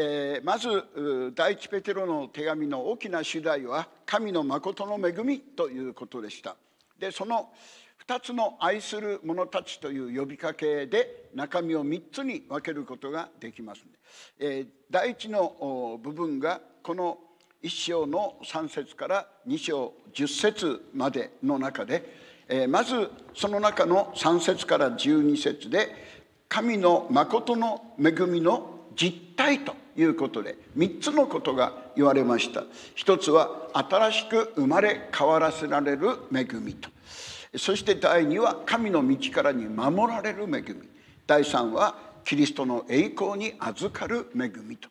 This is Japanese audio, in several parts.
えー、まず第一ペテロの手紙の大きな主題は「神の誠の恵み」ということでしたでその2つの「愛する者たち」という呼びかけで中身を3つに分けることができます、えー、第一の部分がこの1章の3節から2章10節までの中で、えー、まずその中の3節から12節で「神の誠の恵みの実態ということで3つのことが言われました1つは新しく生まれ変わらせられる恵みとそして第2は神の道からに守られる恵み第3はキリストの栄光に預かる恵みと、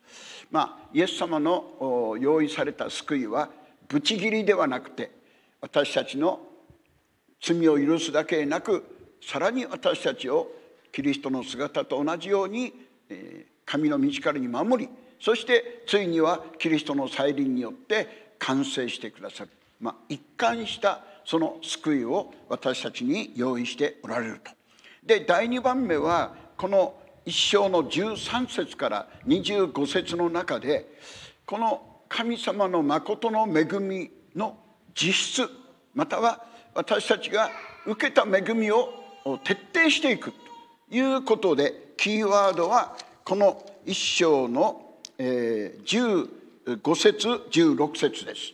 まあ、イエス様の用意された救いはぶち切りではなくて私たちの罪を許すだけでなくさらに私たちをキリストの姿と同じように、えー、神の道からに守りそしてついにはキリストの再臨によって完成してくださる、まあ、一貫したその救いを私たちに用意しておられると。で第2番目はこの一章の13節から25節の中でこの神様のとの恵みの実質または私たちが受けた恵みを徹底していくということでキーワードはこの一章の、え15節16節です。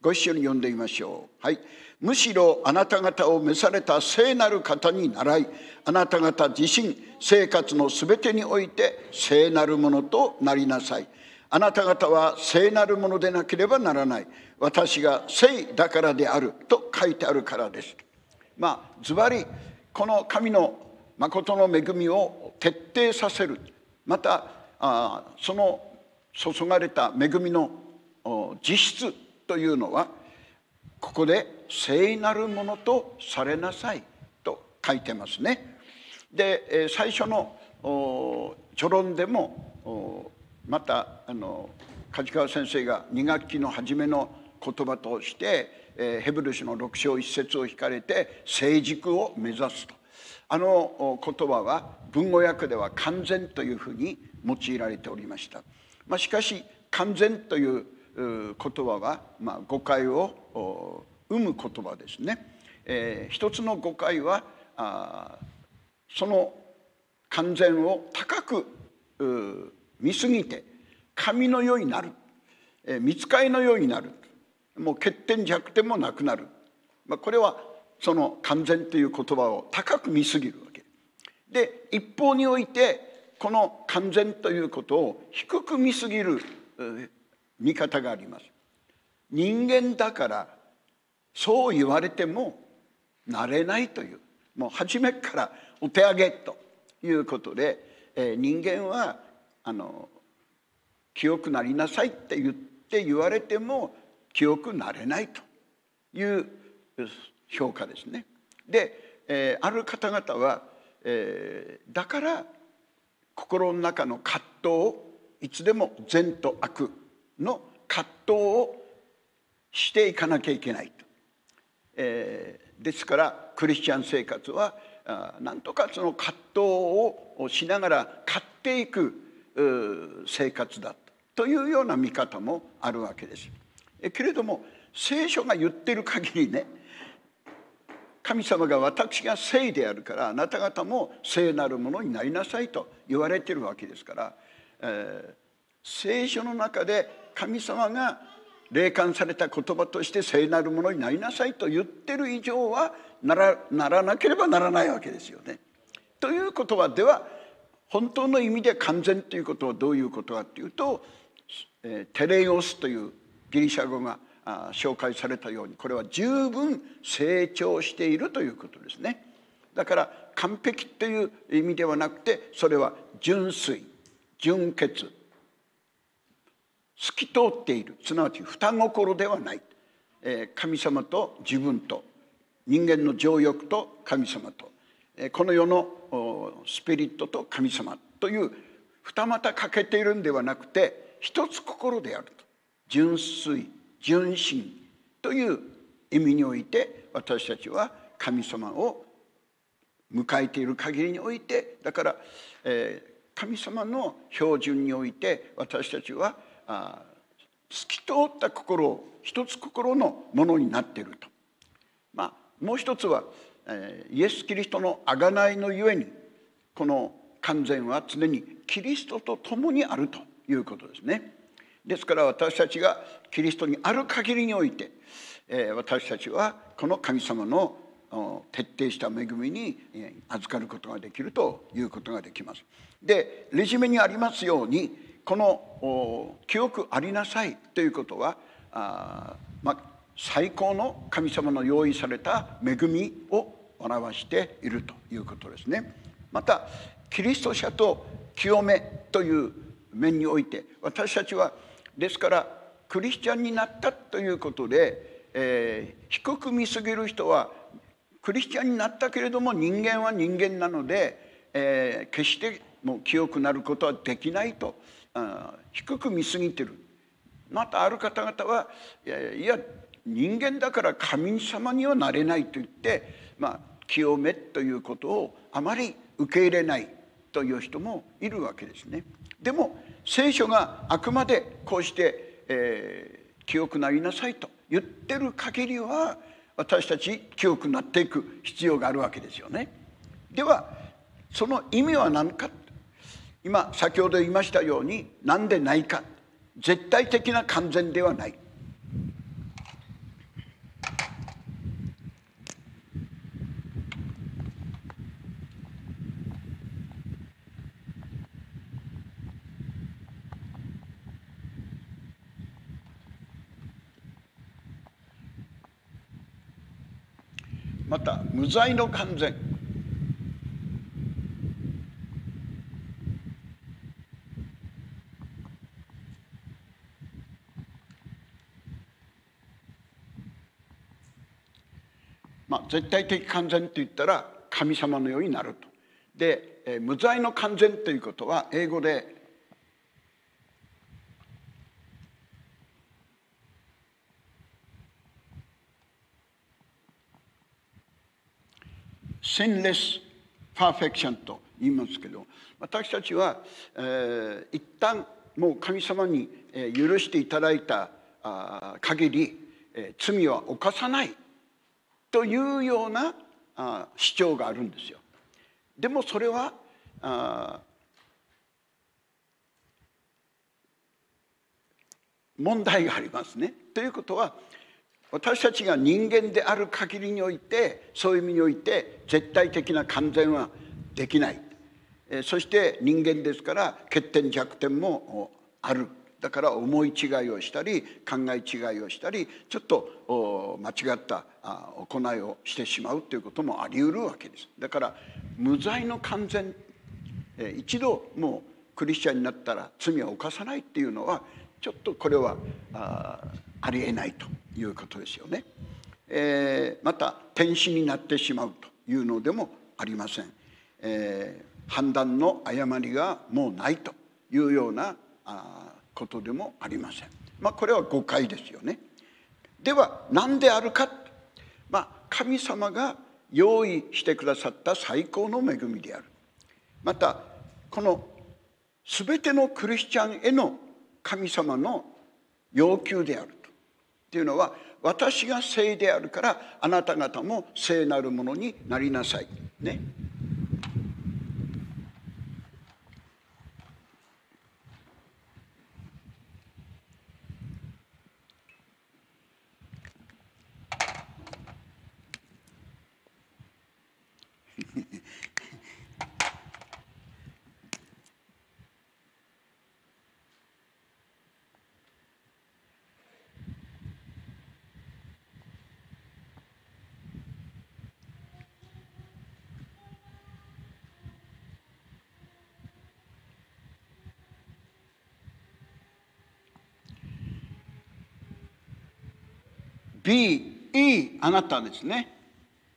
ご一緒に読んでみましょう。はい。むしろあなた方を召された聖なる方に倣いあなた方自身生活のすべてにおいて聖なるものとなりなさいあなた方は聖なるものでなければならない私が聖だからであると書いてあるからですまあずばりこの神の誠の恵みを徹底させるまたあその注がれた恵みの実質というのはここで聖なるものとされなさいと書いてますね。で最初の序論でもまたあの梶川先生が2学期の初めの言葉として、ヘブル書の6章1節を引かれて成熟を目指すとあの言葉は文語訳では完全というふうに用いられておりました、まあ、しかし完全という言葉は、まあ、誤解を生む言葉ですね、えー、一つの誤解はあその完全を高く見過ぎて神のようになる、えー、見つかりのようになるもう欠点弱点もなくなる、まあ、これはその完全という言葉を高く見すぎるわけで一方においてこの完全ということを低く見すぎる見方があります人間だからそう言われてもなれないというもう初めからお手上げということで、えー、人間はあの清くなりなさいって言って言われても清くなれないという評価ですね。で、えー、ある方々は、えー、だから心の中の葛藤をいつでも善と悪の葛藤をしていかなきゃいけないと、えー、ですからクリスチャン生活はあなんとかその葛藤をしながら買っていく生活だというような見方もあるわけです。けれども聖書が言ってる限りね神様が私が聖であるからあなた方も聖なるものになりなさいと言われてるわけですから、えー、聖書の中で神様が霊感された言葉として聖なるものになりなさいと言ってる以上はならならなければならないわけですよね。ということはでは本当の意味で完全ということはどういうことかというと、えー、テレイオスというギリシャ語が「紹介されたようにこれは十分成長しているということですねだから完璧という意味ではなくてそれは純粋純潔透き通っているすなわち双心ではない、え神様と自分と人間の情欲と神様と、えこの世のスピリットと神様という二股欠けているんではなくて一つ心であると純粋純真という意味において私たちは神様を迎えている限りにおいてだから、えー、神様の標準において私たちはあ透き通った心を一つ心のものになっていると、まあ、もう一つは、えー、イエス・キリストの贖いのゆえにこの完全は常にキリストと共にあるということですね。ですから私たちがキリストにある限りにおいて、えー、私たちはこの神様の徹底した恵みに預かることができるということができます。でレジュメにありますようにこの「清くありなさい」ということはあ、まあ、最高の神様の用意された恵みを表しているということですね。またキリスト者と清めという面において私たちは「ですからクリスチャンになったということで、えー、低く見すぎる人はクリスチャンになったけれども人間は人間なので、えー、決してもう清くなることはできないと、うん、低く見すぎてる。またある方々はいやいや人間だから神様にはなれないと言って、まあ、清めということをあまり受け入れないという人もいるわけですね。でも聖書があくまでこうして、えー、清くなりなさいと言ってる限りは私たち清くなっていく必要があるわけですよね。ではその意味は何か今先ほど言いましたように何でないか絶対的な完全ではないまた無罪の完全まあ絶対的完全といったら神様のようになると。で無罪の完全ということは英語でセンレス・パーフェクションと言いますけど私たちは、えー、一旦もう神様に許していただいた限り罪は犯さないというような主張があるんですよ。でもそれはあ問題がありますね。ということは私たちが人間である限りにおいてそういう意味において絶対的な完全はできないそして人間ですから欠点弱点もあるだから思い違いをしたり考え違いをしたりちょっと間違った行いをしてしまうということもありうるわけですだから無罪の完全一度もうクリスチャンになったら罪は犯さないっていうのはちょっとこれはあありえないということですよね。えー、また天使になってしまうというのでもありません。えー、判断の誤りがもうないというようなあことでもありません。まあ、これは誤解ですよね。では何であるか、まあ、神様が用意してくださった最高の恵みであるまたこの全てのクリスチャンへの神様の要求であると。っていうのは私が聖であるからあなた方も聖なるものになりなさい。ね、Be, E、あなたですね。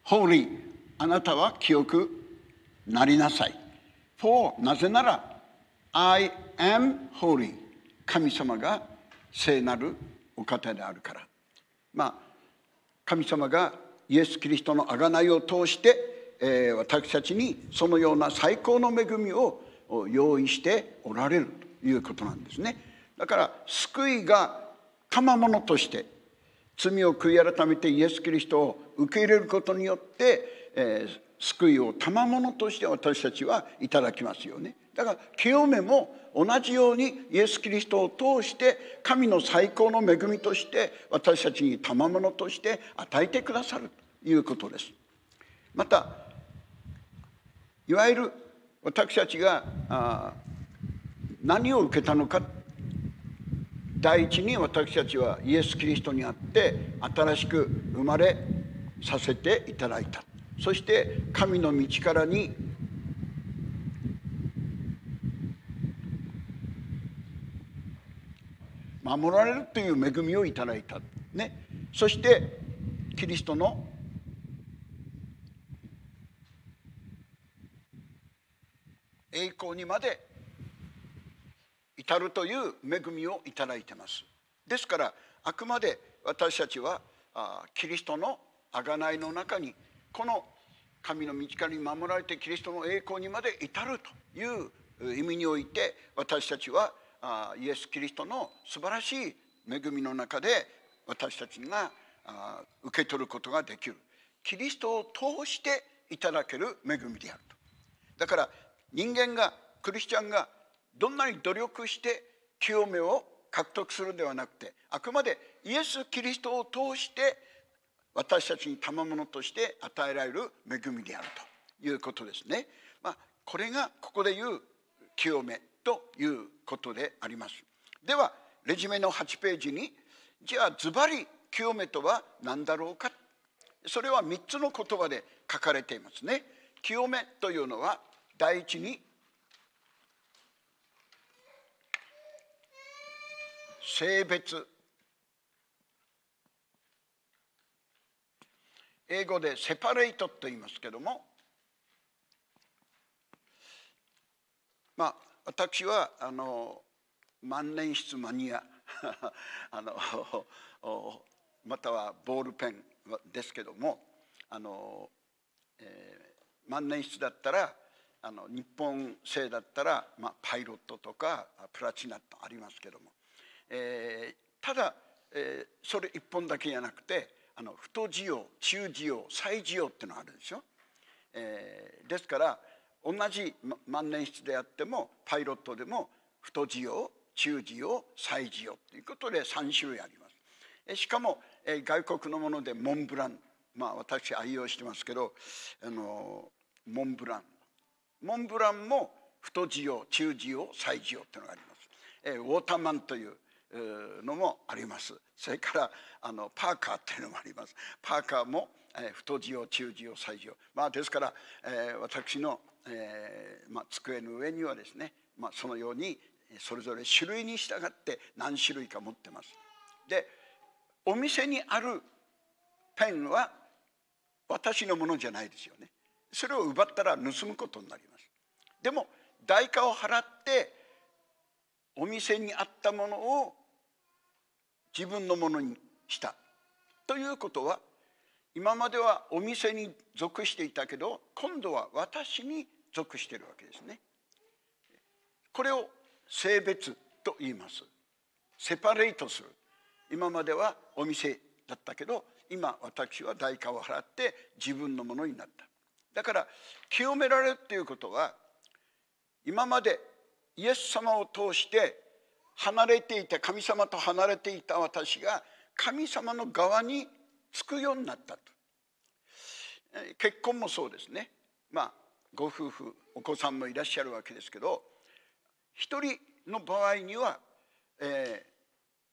Holy、あなたは清くなりなさい。For、なぜなら、I am holy。神様が聖なるお方であるから。まあ、神様がイエス・キリストの贖いを通して、えー、私たちにそのような最高の恵みを用意しておられるということなんですね。だから救いが賜物として罪を悔い改めてイエス・キリストを受け入れることによって、えー、救いを賜物として私たちはいただきますよね。だから清めも同じようにイエス・キリストを通して神の最高の恵みとして私たちに賜物として与えてくださるということです。またいわゆる私たちがあ何を受けたのか第一に私たちはイエス・キリストにあって新しく生まれさせていただいたそして神の道からに守られるという恵みをいただいた、ね、そしてキリストの栄光にまでるという恵みをいただいてますですからあくまで私たちはキリストの贖いの中にこの神の道からに守られてキリストの栄光にまで至るという意味において私たちはイエス・キリストの素晴らしい恵みの中で私たちが受け取ることができるキリストを通していただける恵みであるとだから人間がクリスチャンがどんなに努力して清めを獲得するではなくてあくまでイエス・キリストを通して私たちに賜物として与えられる恵みであるということですね。まあ、これがここで言う清めということであります。ではレジュメの8ページにじゃあズバリ清めとは何だろうかそれは3つの言葉で書かれていますね。清めというのは第一に性別英語でセパレートと言いますけどもまあ私はあの万年筆マニア あのまたはボールペンですけどもあの、えー、万年筆だったらあの日本製だったら、まあ、パイロットとかプラチナとありますけどもえー、ただ、えー、それ一本だけじゃなくてあの太需用中需用再需用っていうのがあるでしょ。えー、ですから同じ万年筆であってもパイロットでも太需用中需用再需用ということで3種類あります。えしかも、え外国のものでモンブランまあ私愛用してますけど、あのモンブランモンブランも太需用中需用再需用っていうのがあります。えウォーターマンというのもありますそれからあのパーカーっていうのもありますパーカーも、えー、太字を中字を最字を、まあ、ですから、えー、私の、えーまあ、机の上にはですね、まあ、そのようにそれぞれ種類に従って何種類か持ってます。でお店にあるペンは私のものじゃないですよね。それを奪ったら盗むことになります。でも代価を払ってお店にあったものを自分のものにしたということは今まではお店に属していたけど今度は私に属しているわけですね。これを性別と言います。セパレートする。今まではお店だったけど今私は代価を払って自分のものになった。だから清められるということは今までイエス様を通して離れていて神様と離れていた私が神様の側につくようになったと結婚もそうですねまあご夫婦お子さんもいらっしゃるわけですけど一人の場合には、え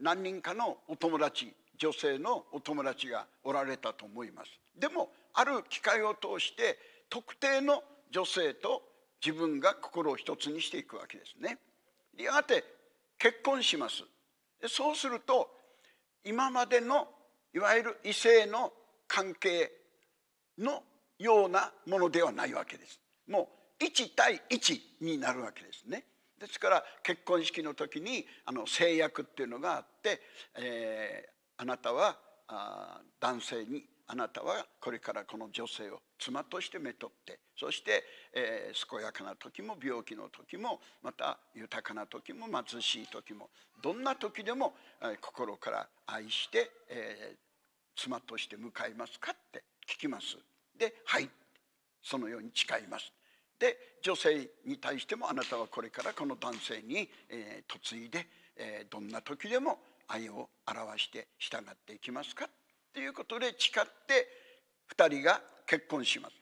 ー、何人かのお友達女性のお友達がおられたと思いますでもある機会を通して特定の女性と自分が心を一つにしていくわけですねやがて結婚しますそうすると今までのいわゆる異性の関係のようなものではないわけですもう1対1になるわけですねですから結婚式の時にあの制約っていうのがあって、えー、あなたはあ男性にあなたはこれからこの女性を妻としてめとってそして、えー、健やかな時も病気の時もまた豊かな時も貧しい時もどんな時でも、えー、心から愛して、えー、妻として迎えますかって聞きます。で「はい」そのように誓います。で女性に対してもあなたはこれからこの男性に、えー、嫁いで、えー、どんな時でも愛を表して従っていきますかということで誓って2人が結婚します。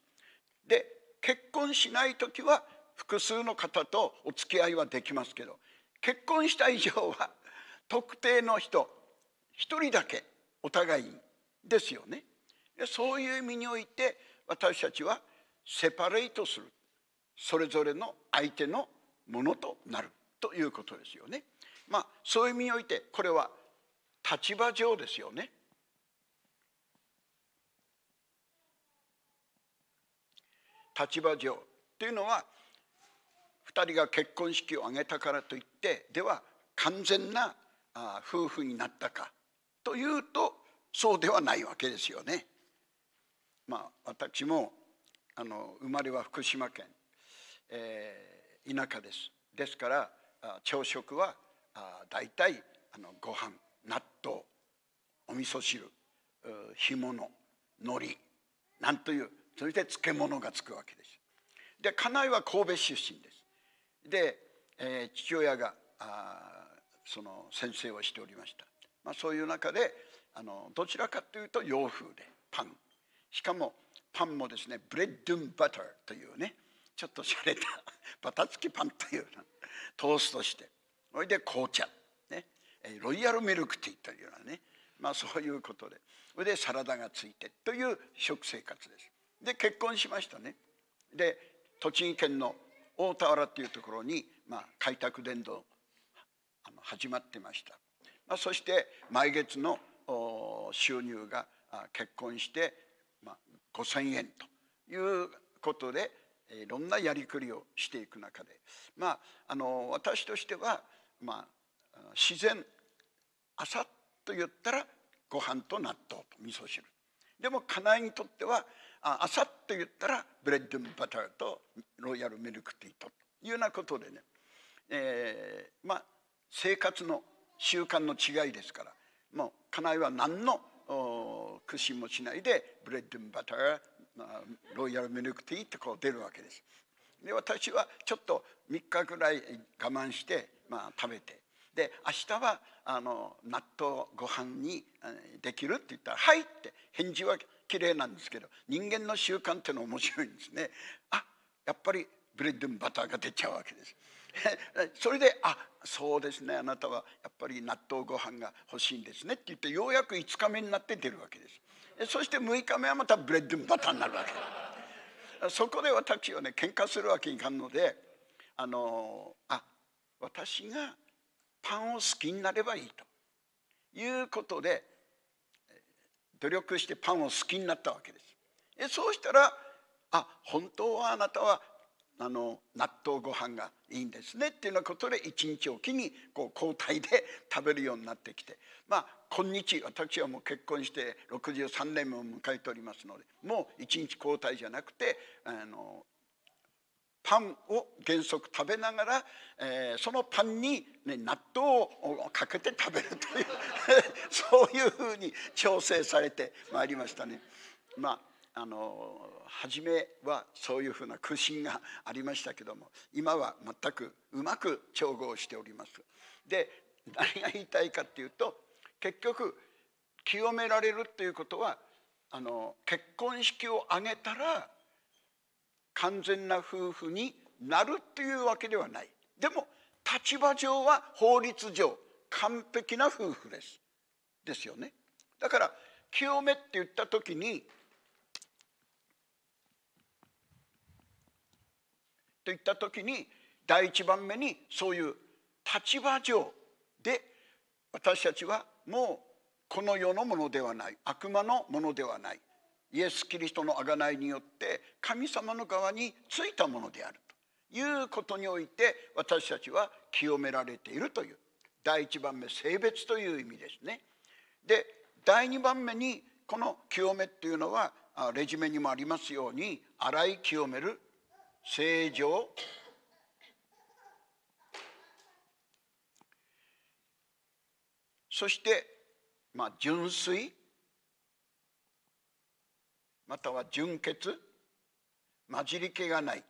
で結婚しない時は複数の方とお付き合いはできますけど結婚した以上は特定の人1人だけお互いにですよね。そういう意味において私たちはセパレートするそれぞれの相手のものとなるということですよね。まあそういう意味においてこれは立場上ですよね。立場上というのは2人が結婚式を挙げたからといってでは完全な夫婦になったかというとそうではないわけですよね。まあ、私もあの生まれは福島県、えー、田舎です。ですから朝食は大体あのご飯納豆お味噌汁干物海苔なんというそして漬物がつくわけです。で家内は神戸出身です。で、えー、父親があその先生をしておりました。まあ、そういう中であのどちらかというと洋風でパンしかもパンもですねブレッドンバターというねちょっと洒落た バタつきパンというトーストしてそれで紅茶、ね、ロイヤルミルクティーというようなねまあそういうことでそれでサラダがついてという食生活です。で結婚しましたねで栃木県の大田原っていうところに、まあ、開拓伝道あの始まってました、まあ、そして毎月の収入が結婚して、まあ、5,000円ということでいろんなやりくりをしていく中で、まあ、あの私としては、まあ、自然朝と言ったらご飯と納豆と味噌汁でも家内にとってはあ朝って言ったらブレッドンバターとロイヤルミルクティーというようなことでね、えー、まあ生活の習慣の違いですからもう家内は何の苦心もしないでブレッドンバター、ロイヤルミルクティーってこう出るわけです。で私はちょっと3日ぐらい我慢して、まあ、食べてで明日はあの納豆ご飯にできるって言ったら「はい」って返事は綺麗なんですけど人間の習慣っていうのは面白いんですねあやっぱりブレッドンバターが出ちゃうわけです それで「あそうですねあなたはやっぱり納豆ご飯が欲しいんですね」って言ってようやく5日目になって出るわけですそして6日目はまたブレッドンバターになるわけですそこで私はね喧嘩するわけにいかんのであのあ私がパンを好きになればいいということで努力してパンを好きになったわけですでそうしたらあ本当はあなたはあの納豆ご飯がいいんですねっていうようなことで一日おきにこう交代で食べるようになってきてまあ今日私はもう結婚して63年も迎えておりますのでもう一日交代じゃなくてあのパンを原則食べながら、えー、そのパンに、ね、納豆をかけて食べるという そういうふうに調整されてまいりましたね。まああの初めはそういうふうな苦心がありましたけども今は全くうまく調合しております。で何が言いたいかっていうと結局清められるっていうことはあの結婚式を挙げたら完全な夫婦になるというわけではないでも立場上は法律上完璧な夫婦ですですよねだから清めって言った時にといった時に第一番目にそういう立場上で私たちはもうこの世のものではない悪魔のものではないイエス・キリストの贖いによって神様の側についたものであるということにおいて私たちは清められているという第1番目性別という意味ですね。で第2番目にこの清めっていうのはレジュメにもありますように洗い清める正常そして、まあ、純粋または純潔混じり気がない、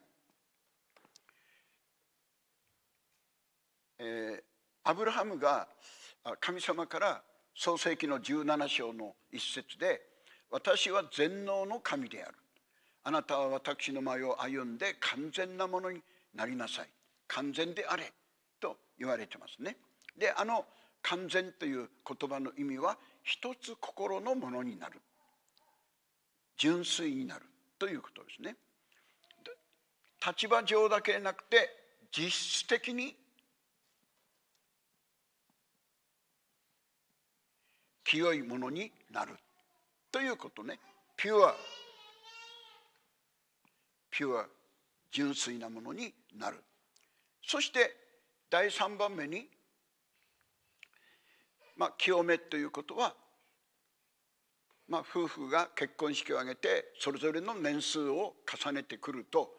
えー、アブラハムが神様から創世紀の17章の一節で「私は全能の神である」「あなたは私の前を歩んで完全なものになりなさい」「完全であれ」と言われてますね。であの「完全」という言葉の意味は一つ心のものになる純粋になるということですね。立場上だけでなくて実質的に清いものになるということねピュアピュア純粋なものになるそして第3番目に、まあ、清めということはまあ、夫婦が結婚式を挙げてそれぞれの年数を重ねてくると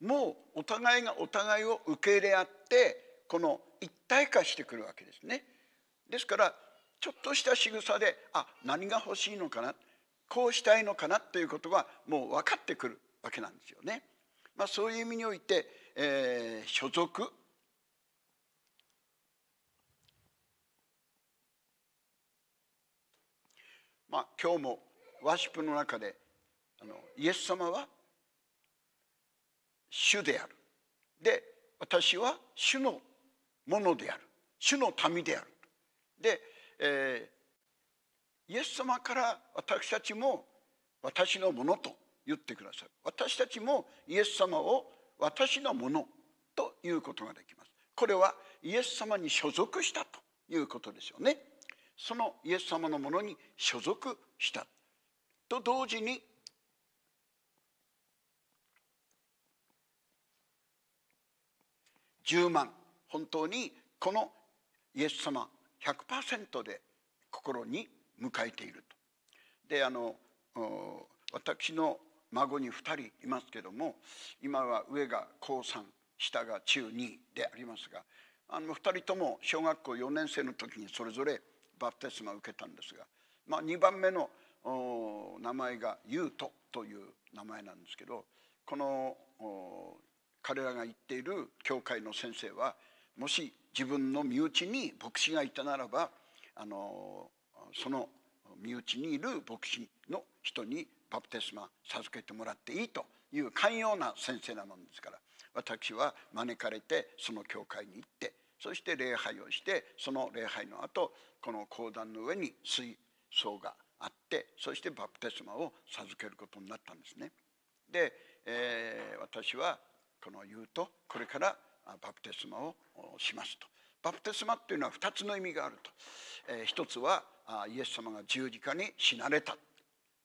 もうお互いがお互いを受け入れ合ってこの一体化してくるわけですね。ですからちょっとした仕草であ何が欲しいのかなこうしたいのかなということがもう分かってくるわけなんですよね。まあ、そういう意味において、えー、所属まあ、今日もワーシップの中であのイエス様は主であるで私は主のものである主の民であるで、えー、イエス様から私たちも私のものと言ってください私たちもイエス様を私のものということができますこれはイエス様に所属したということですよね。そのイエス様のものに所属したと同時に10万本当にこのイエス様100%で心に迎えていると。であの私の孫に2人いますけども今は上が高3下が中2でありますがあの2人とも小学校4年生の時にそれぞれバプテスマを受けたんですが、まあ、2番目の名前がユートという名前なんですけどこの彼らが言っている教会の先生はもし自分の身内に牧師がいたならばあのその身内にいる牧師の人にバプテスマ授けてもらっていいという寛容な先生なもんですから私は招かれてその教会に行ってそして礼拝をしてその礼拝の後この講談の上に水槽があってそしてバプテスマを授けることになったんですね。で、えー、私はこの言うとこれからバプテスマをしますと。バプテスマっていうのは2つの意味があると。えー、1つはイエス様が十字架に死なれた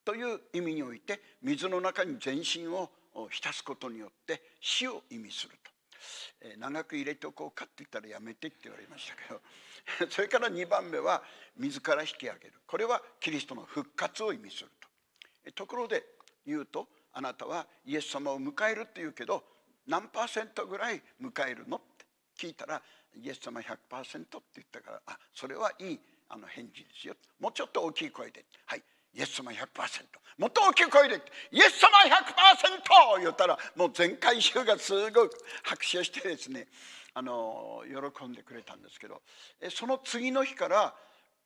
という意味において水の中に全身を浸すことによって死を意味すると。え長く入れておこうかって言ったらやめてって言われましたけど それから2番目は自ら引き上げるこれはキリストの復活を意味するとところで言うとあなたはイエス様を迎えるって言うけど何パーセントぐらい迎えるのって聞いたらイエス様100%って言ったからあそれはいいあの返事ですよもうちょっと大きい声で「はいイエス様100%もっと大きい声でイエス様100%言ったらもう全回週がすごく拍手してですねあの喜んでくれたんですけどその次の日から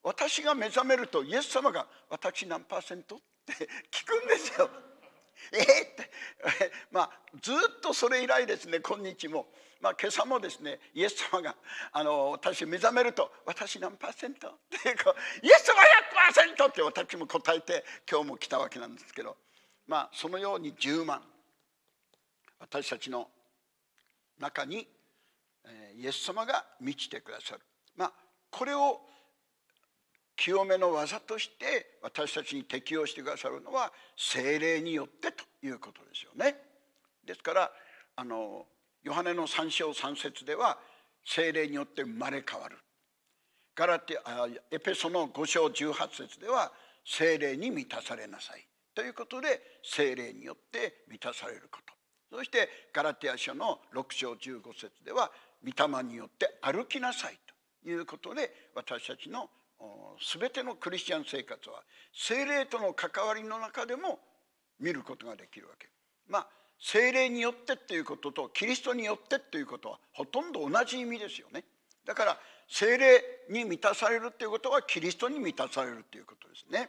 私が目覚めるとイエス様が「私何パーセント?」って聞くんですよ。えまあ、ずっとそれ以来ですね今日も、まあ、今朝もですねイエス様があの私目覚めると「私何パーセント?」ってう「イエス様 100%!」って私も答えて今日も来たわけなんですけど、まあ、そのように10万私たちの中にイエス様が満ちてくださる、まあ、これを清めの技として私たちに適用してくださるのは精霊によってということですよね。ですからあのヨハネの3章3節では精霊によって生まれ変わるガラテあエペソの5章18節では精霊に満たされなさいということで精霊によって満たされることそしてガラテア書の6章15節では御霊によって歩きなさいということで私たちの全てのクリスチャン生活は精霊との関わりの中でも見ることができるわけ。まあ精霊によってっていうこととキリストによってっていうことはほとんど同じ意味ですよねだから精霊に満たされるっていうことはキリストに満たされるっていうことですね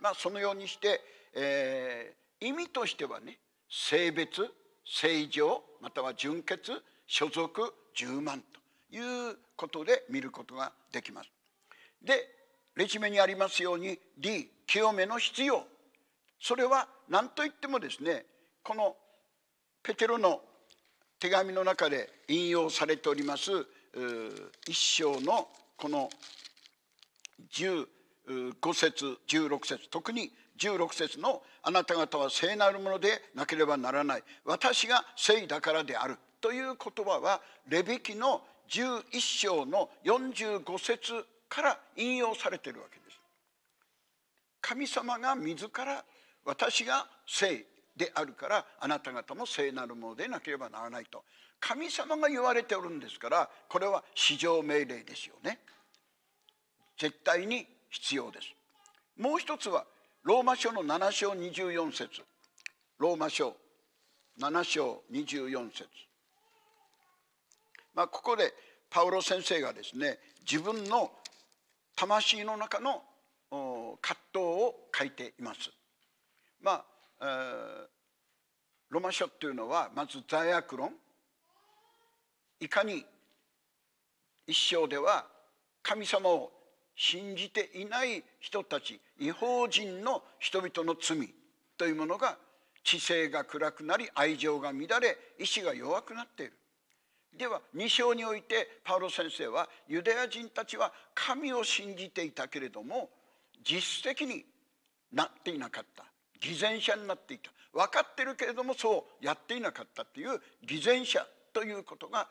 まあそのようにして、えー、意味としてはね性別正常または純潔所属十万ということで見ることができます。でレジュメにありますように D 清めの必要それは何といってもですねこのペテロの手紙の中で引用されております一章のこの15節16節特に16節の「あなた方は聖なるものでなければならない私が聖だからである」という言葉はレビキの11章の45節から引用されているわけです。神様が自ら私が聖であるからあなた方も聖なるものでなければならないと神様が言われておるんですからこれは至上命令ですよね絶対に必要ですもう一つはローマ書の7章24節ローマ書7章24節まあ、ここでパウロ先生がですね自分の魂の中の葛藤を書いています。まあロマ書っていうのはまず罪悪論いかに一生では神様を信じていない人たち違法人の人々の罪というものが知性が暗くなり愛情が乱れ意志が弱くなっているでは2章においてパウロ先生はユダヤ人たちは神を信じていたけれども実質的になっていなかった偽善者になっていた分かってるけれどもそうやっていなかったっていう偽善者ということが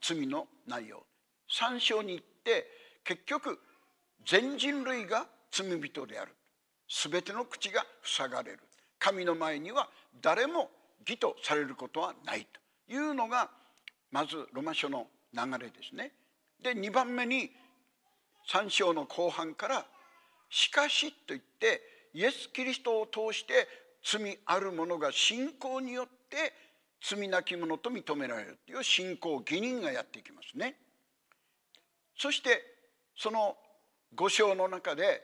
罪の内容参章に行って結局全人類が罪人である全ての口が塞がれる神の前には誰も義とされることはないというのがまずロマ書の流れですね。で2番目に3章の後半から「しかし」と言ってイエス・キリストを通して罪ある者が信仰によって罪なき者と認められるという信仰義人がやっていきますね。そしてその5章の中で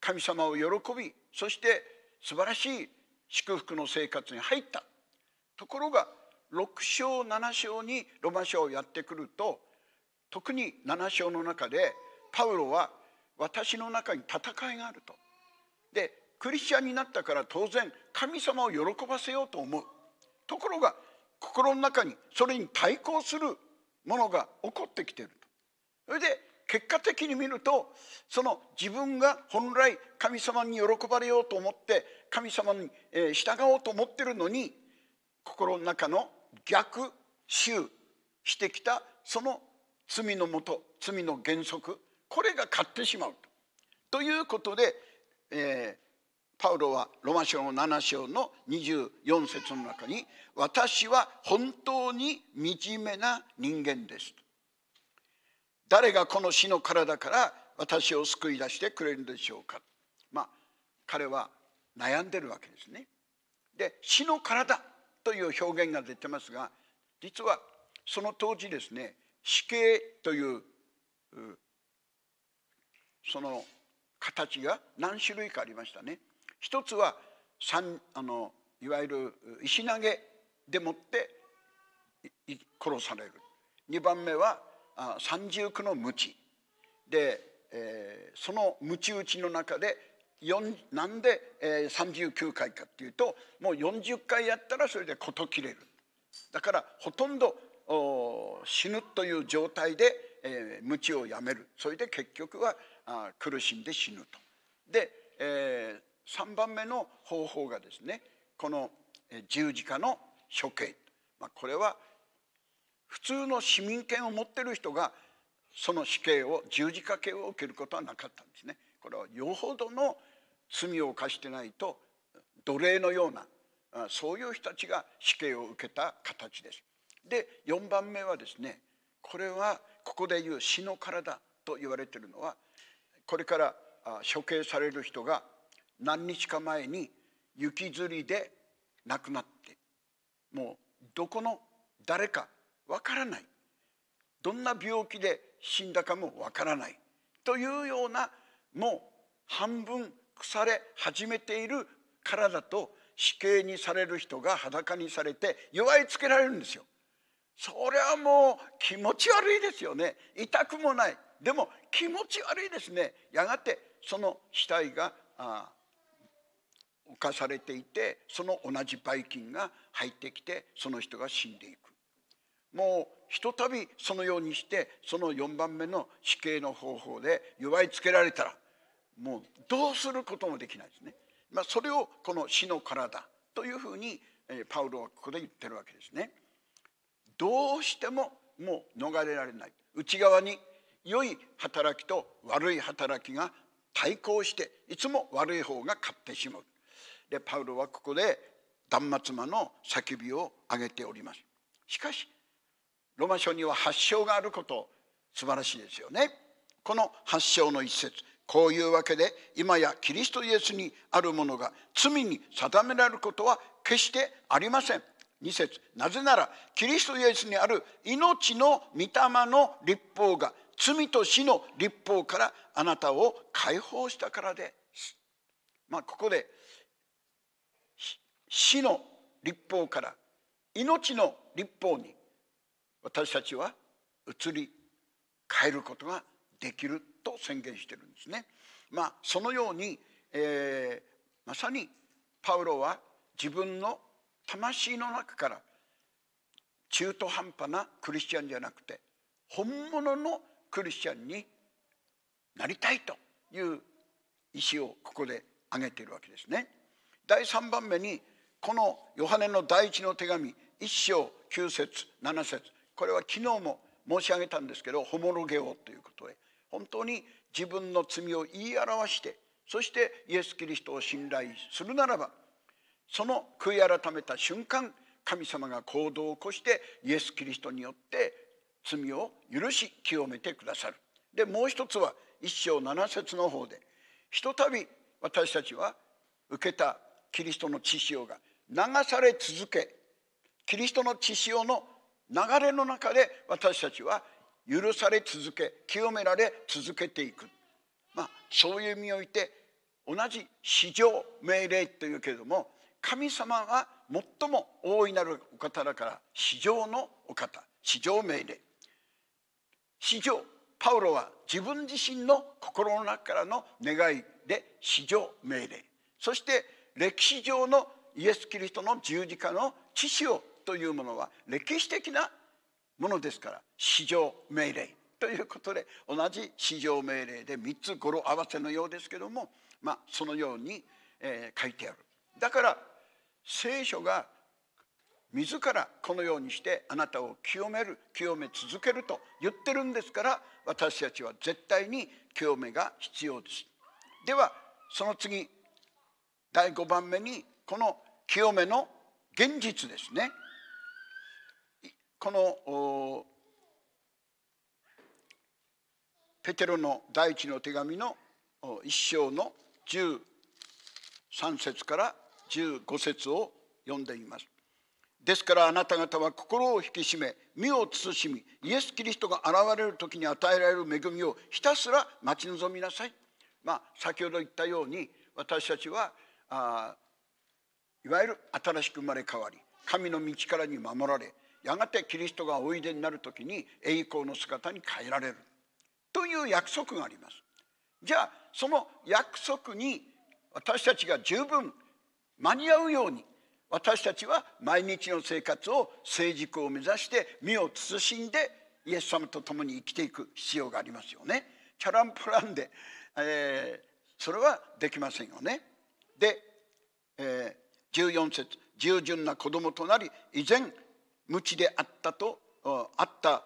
神様を喜びそして素晴らしい祝福の生活に入ったところが6章7章にロマ書をやってくると特に7章の中でパウロは私の中に戦いがあるとでクリスチャンになったから当然神様を喜ばせようと思うところが心の中にそれに対抗するものが起こってきてるそれで結果的に見るとその自分が本来神様に喜ばれようと思って神様に従おうと思ってるのに心の中の逆襲してきたその罪のもと罪の原則これが勝ってしまうと。ということでえー、パウロはロマ書の7章の24節の中に「私は本当に惨めな人間です」誰がこの死の体から私を救い出してくれるでしょうか」まあ彼は悩んでるわけですね。で死の体という表現が出てますが実はその当時ですね死刑というその形が何種類かありましたね。一つは三あのいわゆる石投げでもって殺される2番目は三重苦の鞭で、えー、その鞭打ちの中でなんで、えー、39回かっていうともう40回やったらそれで事切れるだからほとんど死ぬという状態で、えー、鞭をやめるそれで結局はあ苦しんで死ぬと。で、えー、3番目の方法がですねこの十字架の処刑、まあ、これは普通の市民権を持ってる人がその死刑を十字架刑を受けることはなかったんですね。これはよほどの罪を犯してないと奴隷のようなそういう人たちが死刑を受けた形です。で4番目はですねこれはここでいう死の体と言われてるのはこれから処刑される人が何日か前に雪吊りで亡くなってもうどこの誰かわからないどんな病気で死んだかもわからないというようなもう半分腐れ始めているからだと死刑にされる人が裸にされて弱いつけられるんですよ。それはもう気持ち悪いですよね痛くもないでも気持ち悪いですねやがてその死体が犯されていてその同じばい菌が入ってきてその人が死んでいくもうひとたびそのようにしてその4番目の死刑の方法で弱いつけられたらもうどうすることもできないですね。まあ、それをこの死の体というふうにパウロはここで言ってるわけですね。どうしてももう逃れられない内側に良い働きと悪い働きが対抗していつも悪い方が勝ってしまう。でパウロはここで断末魔の叫びを挙げております。しかしロマ書には発祥があること素晴らしいですよね。この発祥の一節こういうわけで今やキリストイエスにあるものが罪に定められることは決してありません。2節なぜならキリストイエスにある命の御霊の立法が罪と死の立法からあなたを解放したからです。まあ、ここで死の立法から命の立法に私たちは移り変えることができると宣言してるんですね。まあ、そのように、えー、まさにパウロは自分の魂の中から中途半端なクリスチャンじゃなくて本物のクリスチャンになりたいという意思をここで挙げているわけですね。第3番目にこのヨハネの第一の手紙1章9節7節これは昨日も申し上げたんですけど「ホモロゲオ」ということで本当に自分の罪を言い表してそしてイエス・キリストを信頼するならばその悔い改めた瞬間神様が行動を起こしてイエス・キリストによって罪を許し清めてくださるでもう一つは一章七節の方でひとたび私たちは受けたキリストの血潮が流され続けキリストの血潮の流れの中で私たちは許され続け清められ続けていく、まあ、そういう意味において同じ「至上命令」というけれども神様は最も大いなるお方だから至上のお方至上命令史上パウロは自分自身の心の中からの願いで至上命令そして歴史上のイエス・キリストの十字架の知識をというものは歴史的なものですから至上命令ということで同じ至上命令で3つ語呂合わせのようですけども、まあ、そのように、えー、書いてある。だから聖書が自らこのようにしてあなたを清める清め続けると言ってるんですから私たちは絶対に清めが必要ですではその次第5番目にこの清めの現実ですねこのペテロの第一の手紙の一章の13節から15節を読んでみますですからあなた方は心を引き締め身を慎みイエス・キリストが現れる時に与えられる恵みをひたすら待ち望みなさい。まあ、先ほど言ったように私たちはあいわゆる新しく生まれ変わり神の道からに守られやがてキリストがおいでになる時に栄光の姿に変えられるという約束があります。じゃあその約束に私たちが十分間に合うように私たちは毎日の生活を成熟を目指して身を慎んでイエス様と共に生きていく必要がありますよね。チャランプランで、えー、それはできませんよね。で、えー、14節従順な子供となり以前無知であったとあった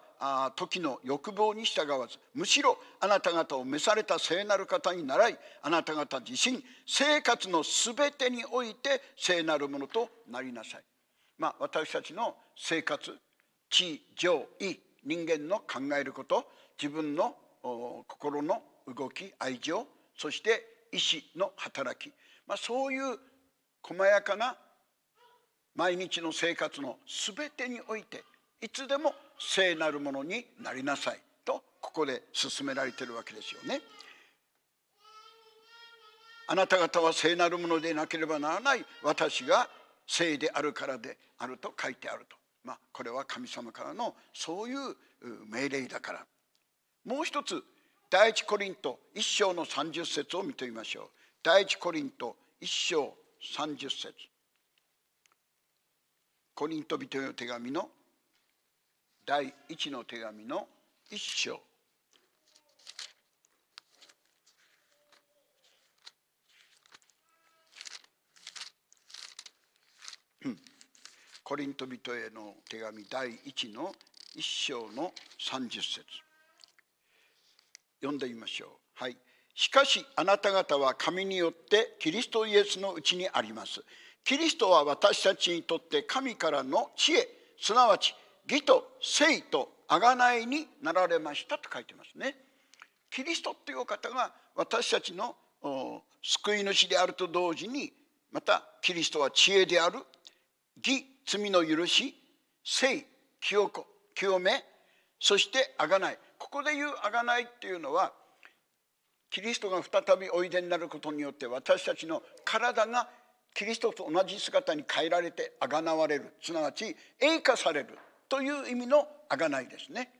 時の欲望に従わずむしろあなた方を召された聖なる方に習いあなた方自身生活のすべてにおいて聖なるものとなりなさい。まあ、私たちの生活地上位人間の考えること自分の心の動き愛情そして意志の働き、まあ、そういう細やかな毎日の生活の全てにおいていつでも聖なるものになりなさいとここで勧められてるわけですよね。あなた方は聖なるものでなければならない私が聖であるからであると書いてあると、まあ、これは神様からのそういう命令だからもう一つ第一コリント一章の30節を見てみましょう第一コリント一章30節コリント人の手紙の第一の手紙の一章コリント人への手紙第一の一章の30節読んでみましょう。はい。しかしあなた方は神によってキリストイエスのうちにあります。キリストは私たちにとって神からの知恵すなわち義と聖と贖いになられましたと書いてますね。キリストっていう方が私たちの救い主であると同時にまたキリストは知恵である義罪の許し聖清子清めそして贖いここで言う贖いっていうのはキリストが再びおいでになることによって私たちの体がキリストと同じ姿に変えられて贖われるすなわち栄華されるという意味の贖いですね。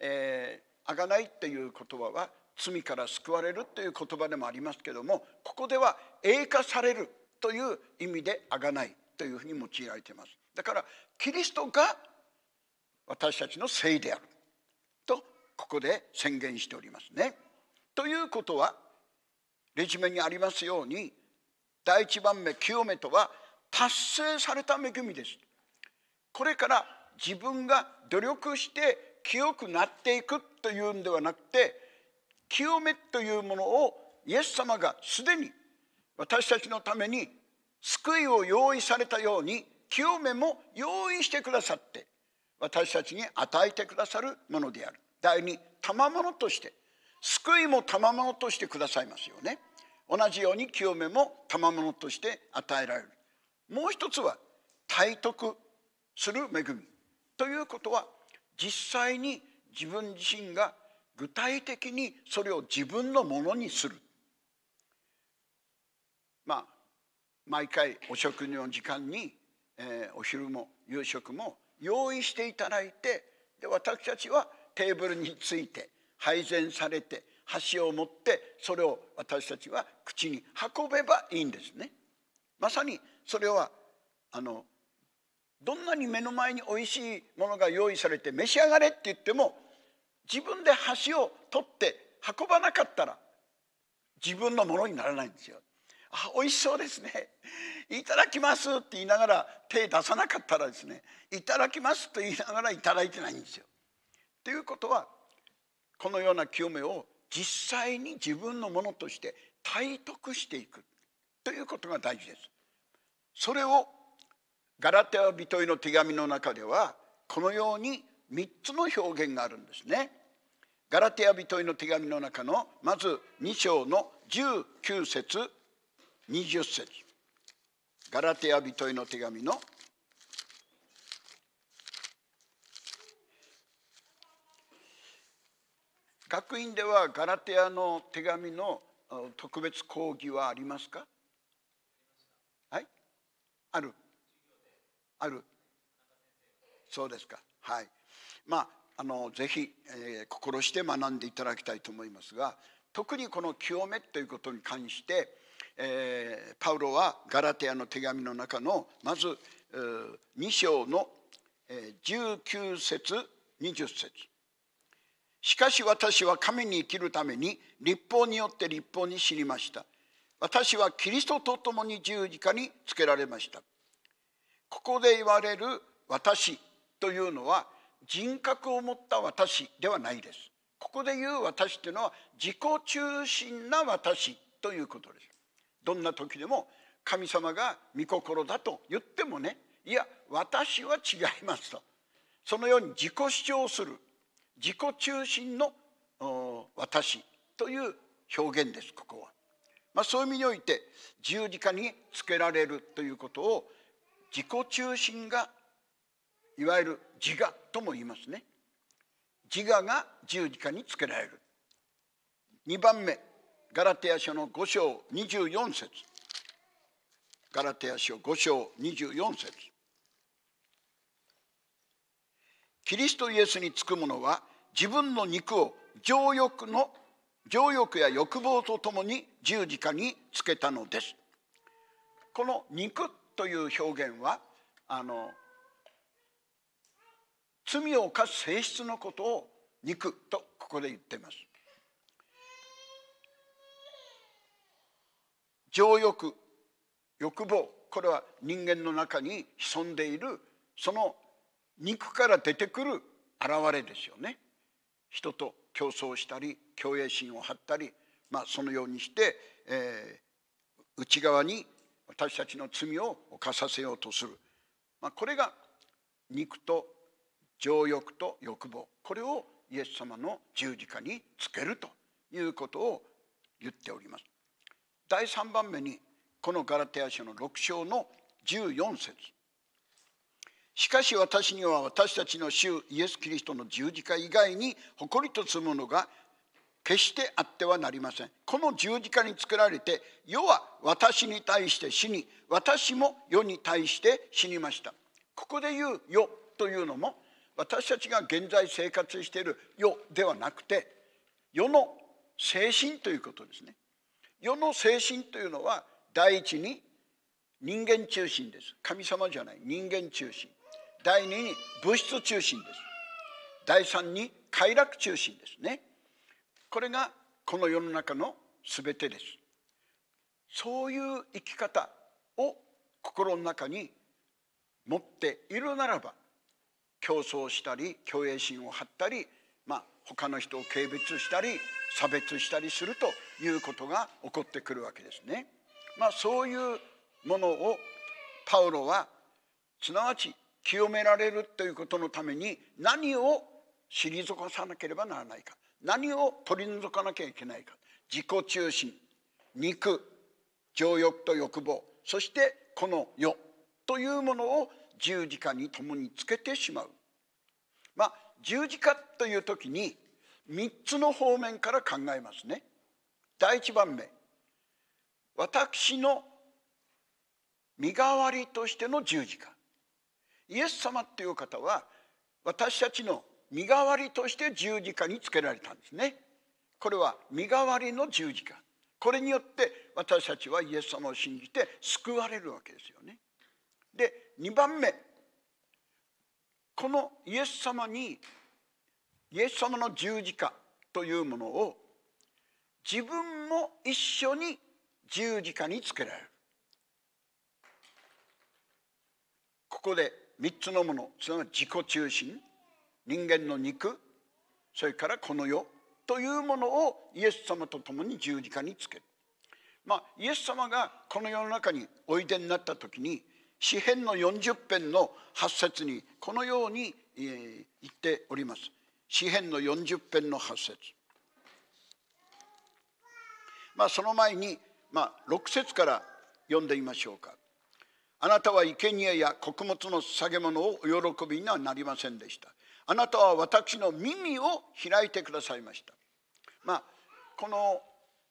えー、贖いっていう言葉は罪から救われるという言葉でもありますけどもここでは栄化されるという意味で贖いというふうに用いられています。だからキリストが私たちの聖であるとここで宣言しておりますね。ということはレジュメにありますように第一番目清めとは達成された恵みです。これから自分が努力して清くなっていくというんではなくて清めというものをイエス様がすでに私たちのために救いを用意されたように清めも用意してくださって私たちに与えてくださるものである第二賜物として救いも賜物としてくださいますよね同じように清めも賜物として与えられるもう一つは体得する恵みということは実際に自分自身が具体的にそれを自分のものにするまあ毎回お食事の時間に、えー、お昼も夕食も用意していただいてで私たちはテーブルについて配膳されて箸を持ってそれを私たちは口に運べばいいんですね。まさにそれはあのどんなに目の前においしいものが用意されて召し上がれって言っても自分で箸を取って運ばなかったら自分のものにならないんですよ。あ美味しそうですねいただきますって言いながら手出さなかったらですねいただきますと言いながらいただいてないんですよ。ということはこのような清めを実際に自分のものとして体得していくということが大事です。それをガラテア人への手紙の中ではこのように3つの表現があるんですね。ガラテア人への手紙の中のまず2章の19節20節ガラテア人への手紙の学院ではガラテアの手紙の特別講義はありますかはいあるあるそうですかはいまああの是非、えー、心して学んでいただきたいと思いますが特にこの清めということに関して、えー、パウロはガラテヤの手紙の中のまず2章の19節20節しかし私は神に生きるために立法によって立法に死にました。私はキリストと共に十字架につけられました。ここで言われる私というのは人格を持った私ではないです。ここで言う私というのは自己中心な私ということです。どんな時でも神様が御心だと言ってもねいや私は違いますとそのように自己主張する自己中心の私という表現ですここは。まあ、そういう意味において十字架につけられるということを自己中心がいわゆる自我とも言いますね自我が十字架につけられる2番目ガラテヤ書の5章24節ガラテヤ書5章24節キリストイエスにつく者は自分の肉を情欲の情欲や欲望とともに十字架につけたのですこの肉という表現はあの罪を犯す性質のことを肉とここで言ってます。情欲欲望これは人間の中に潜んでいるその肉から出てくる現れですよね。人と競争したり共栄心を張ったり、まあ、そのようにして、えー、内側に私たちの罪を犯させようとする、まあ、これが肉と情欲と欲望これをイエス様の十字架につけるということを言っております。第3番目にこのガラテヤ書の6章の14節しかし私には私たちの主イエス・キリストの十字架以外に誇りとするものが決してあってはなりませんこの十字架につけられて世は私に対して死に私も世に対して死にましたここで言う世というのも私たちが現在生活している世ではなくて世の精神ということですね世の精神というのは第一に人間中心です神様じゃない人間中心第二に物質中心です第三に快楽中心ですねこれがこの世の中の全てですそういう生き方を心の中に持っているならば競争したり虚栄心を張ったり、まあ、他の人を軽蔑したり差別したりするということが起こってくるわけですね。まあ、そういうものをパウロはすなわち清められるということのために何を退かさなければならないか何を取り除かなきゃいけないか自己中心肉情欲と欲望そしてこの世というものを十字架に共につけてしまう。まあ、十字架という時に3つの方面から考えますね。第1番目私の身代わりとしての十字架イエス様という方は私たちの身代わりとして十字架につけられたんですねこれは身代わりの十字架これによって私たちはイエス様を信じて救われるわけですよねで2番目このイエス様にイエス様の十字架というものを自分も一緒に十字架につけられるここで3つのものそれり自己中心人間の肉それからこの世というものをイエス様と共に十字架につける、まあ、イエス様がこの世の中においでになった時に詩篇の40編の8節にこのように、えー、言っております詩篇の40編の8節まあその前に、まあ、6節から読んでみましょうか。あなたは生贄や穀物の捧げ物をお喜びにはなりませんでした。あなたは私の耳を開いてくださいました。まあ、この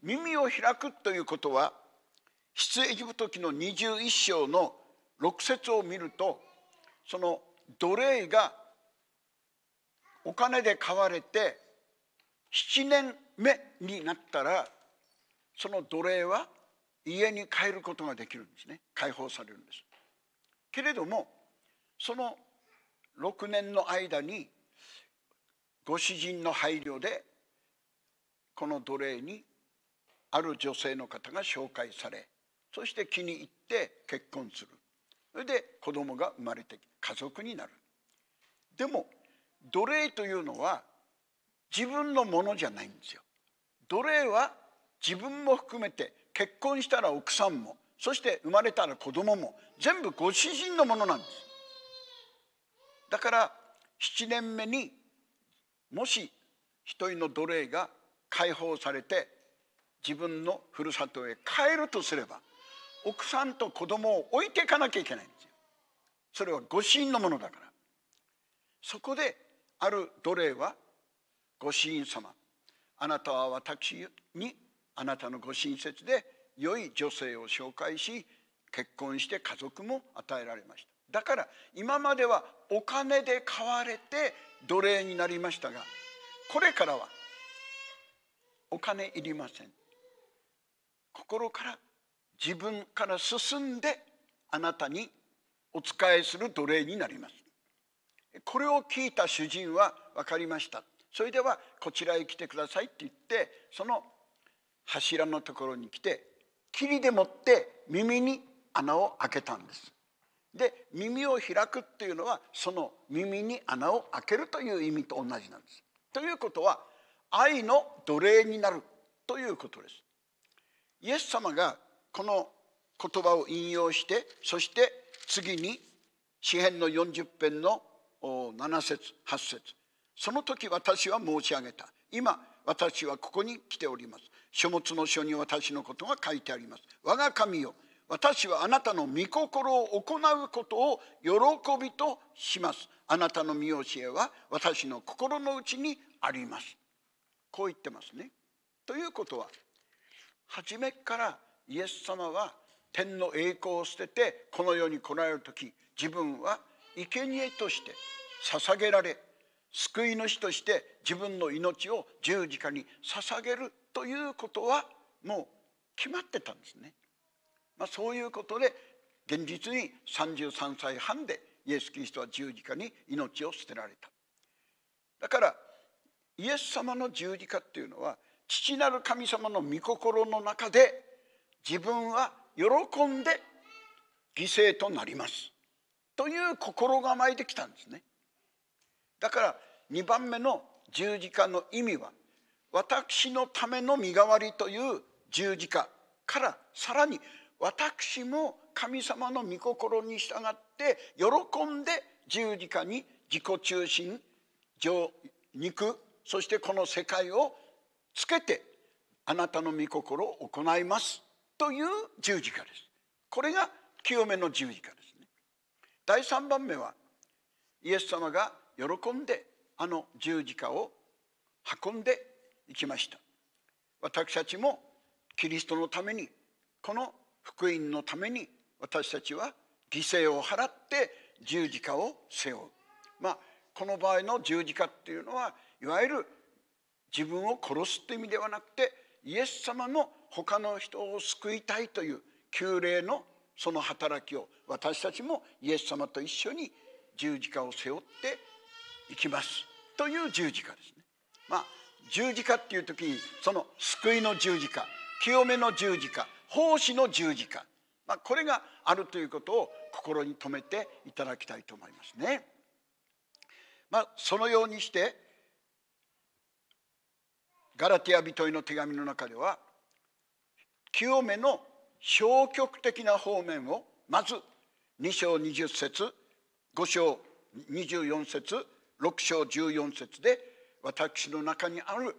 耳を開くということは出エジプト記の21章の6節を見るとその奴隷がお金で買われて7年目になったらその奴隷は家に帰ることができるんですね解放されるんですけれどもその6年の間にご主人の配慮でこの奴隷にある女性の方が紹介されそして気に入って結婚するそれで子供が生まれて家族になるでも奴隷というのは自分のものじゃないんですよ奴隷は自分も含めて結婚したら奥さんもそして生まれたら子供も全部ご主人のものなんですだから7年目にもし一人の奴隷が解放されて自分のふるさとへ帰るとすれば奥さんと子供を置いていかなきゃいけないんですよ。それは御神のものだから。そこである奴隷は御神様あなたは私にあなたのご親切で良い女性を紹介し結婚して家族も与えられました。だから今まではお金で買われて奴隷になりましたがこれからはお金いりません心から自分から進んであなたにお仕えする奴隷になりますこれを聞いた主人は分かりましたそれではこちらへ来てくださいって言ってその柱のところに来て霧でもって耳に穴を開けたんですで耳を開くっていうのはその耳に穴を開けるという意味と同じなんです。ということは愛の奴隷になるということです。イエス様がこの言葉を引用してそして次に詩篇の40編の7節8節その時私は申し上げた今私はここに来ております書物の書に私のことが書いてあります我が神よ私はあなたの御心を行うことを喜びとしますあなたの御教えは私の心の内にありますこう言ってますねということは初めからイエス様は天の栄光を捨ててこの世に来られる時自分は生贄として捧げられ救い主として自分の命を十字架に捧げるということはもう決まってたんですね。まあ、そういうことで現実に33歳半でイエス・キリストは十字架に命を捨てられただからイエス様の十字架っていうのは父なる神様の御心の中で自分は喜んで犠牲となりますという心構えできたんですねだから2番目の十字架の意味は私のための身代わりという十字架からさらに私も神様の御心に従って喜んで十字架に自己中心上肉そしてこの世界をつけてあなたの御心を行いますという十字架です。これが清めの十字架ですね。第3番目はイエス様が喜んであの十字架を運んでいきました。私たちもキリストのためにこの福音のために私たちは犠牲を払って十字架を背負う、まあ、この場合の十字架っていうのはいわゆる自分を殺すって意味ではなくてイエス様の他の人を救いたいという旧霊のその働きを私たちもイエス様と一緒に十字架を背負っていきますという十字架ですね。まあ、十字架っていう時にその救いの十字架清めの十字架奉仕の十字架、まあ、これがあるということを心に留めていただきたいと思いますね。まあ、そのようにしてガラティア人への手紙の中では清めの消極的な方面をまず2章20節5章24節6章14節で私の中にある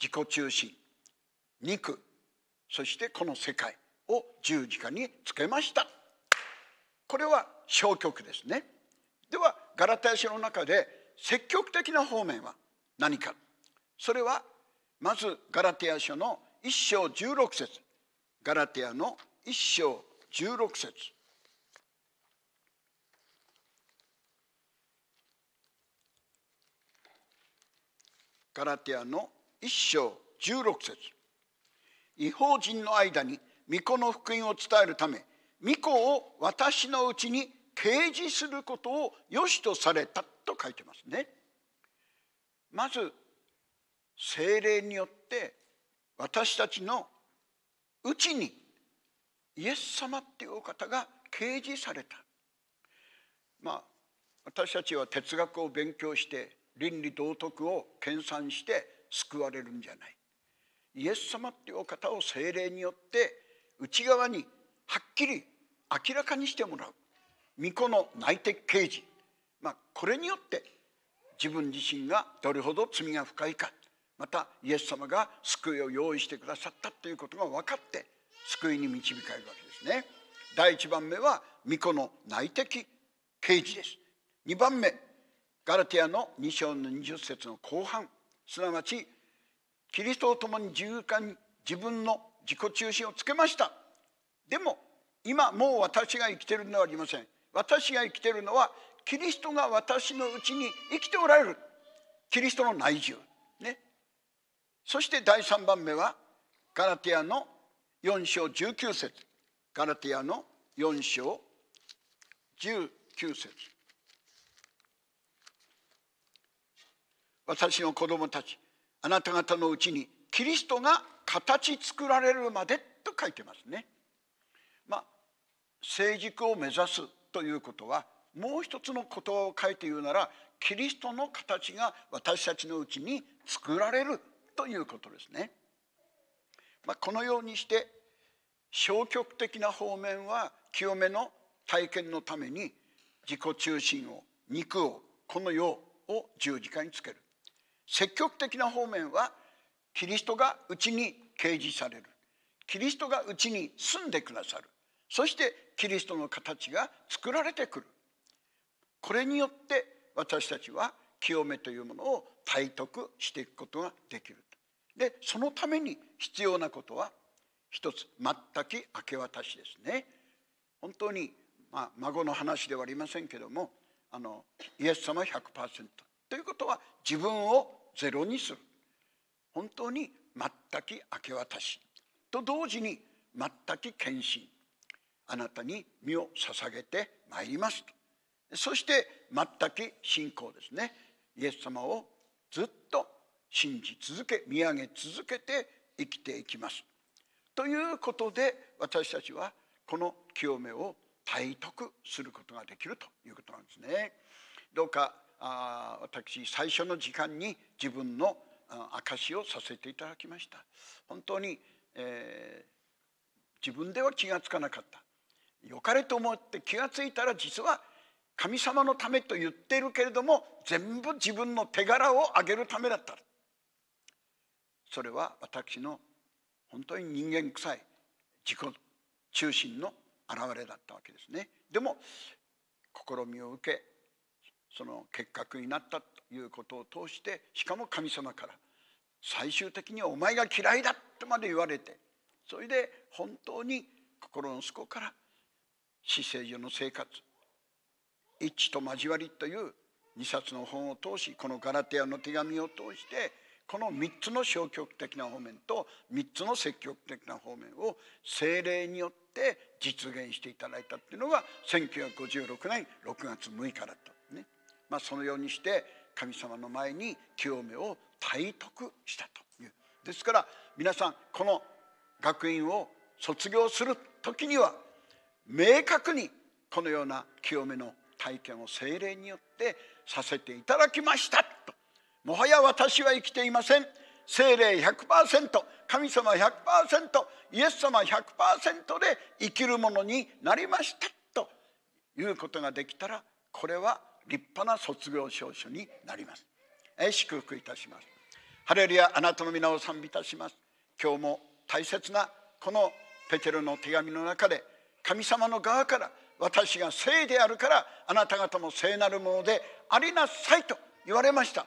自己中心肉そしてこの世界を十字架につけましたこれは消極ですねではガラタヤ書の中で積極的な方面は何かそれはまずガラテヤ書の一章十六節ガラテヤの一章十六節ガラテヤの一章十六節違法人の間に巫女の福音を伝えるため巫女を私のうちに掲示することを良しとされたと書いてますね。まず精霊によって私たちのうちにイエス様っていうお方が掲示された。まあ私たちは哲学を勉強して倫理道徳を研鑽して救われるんじゃない。イエス様っていうお方を精霊によって内側にはっきり明らかにしてもらう巫女の内的啓示、まあ、これによって自分自身がどれほど罪が深いかまたイエス様が救いを用意してくださったということが分かって救いに導かれるわけですね。第1番目は巫女の内的啓示です。2番目ガラティアの2章の20節の後半すなわちキリストと共に自由化に自分の自己中心をつけましたでも今もう私が生きてるのはありません私が生きてるのはキリストが私のうちに生きておられるキリストの内住ねそして第3番目はガラティアの4章19節ガラティアの4章19節私の子供たちあなた方のうちにキリストが形作られるまでと書いてますね。まあ、成熟を目指すということはもう一つの言葉を書いて言うならキリストの形が私たちのうちに作られるということですね。まあ、このようにして消極的な方面は清めの体験のために自己中心を肉をこの世を十字架につける積極的な方面はキリストがうちに掲示されるキリストがうちに住んでくださるそしてキリストの形が作られてくるこれによって私たちは清めというものを体得していくことができるでそのために必要なことは一つ全く明け渡しですね本当に、まあ、孫の話ではありませんけどもあのイエス様100%ということは自分をゼロにする本当に全き明け渡しと同時に全き献身あなたに身を捧げてまいりますとそして全き信仰ですねイエス様をずっと信じ続け見上げ続けて生きていきます。ということで私たちはこの清めを体得することができるということなんですね。どうかあ私最初の時間に自分の証をさせていただきました本当に、えー、自分では気がつかなかった良かれと思って気が付いたら実は神様のためと言っているけれども全部自分の手柄をあげるためだったそれは私の本当に人間臭い自己中心の表れだったわけですねでも試みを受けその結核になったということを通してしかも神様から最終的にはお前が嫌いだとまで言われてそれで本当に心の底から死生所の生活一致と交わりという2冊の本を通しこのガラテヤの手紙を通してこの3つの消極的な方面と3つの積極的な方面を精霊によって実現していただいたっていうのが1956年6月6日だと。まあ、そのようにして神様の前に清めを体得したというですから皆さんこの学院を卒業する時には明確にこのような清めの体験を精霊によってさせていただきましたともはや私は生きていません精霊100%神様100%イエス様100%で生きるものになりましたということができたらこれは立派な卒業証書になります。え祝福いたします。ハレルヤあなたの皆を賛美いたします。今日も大切なこのペテロの手紙の中で神様の側から私が聖であるからあなた方も聖なるものでありなさいと言われました。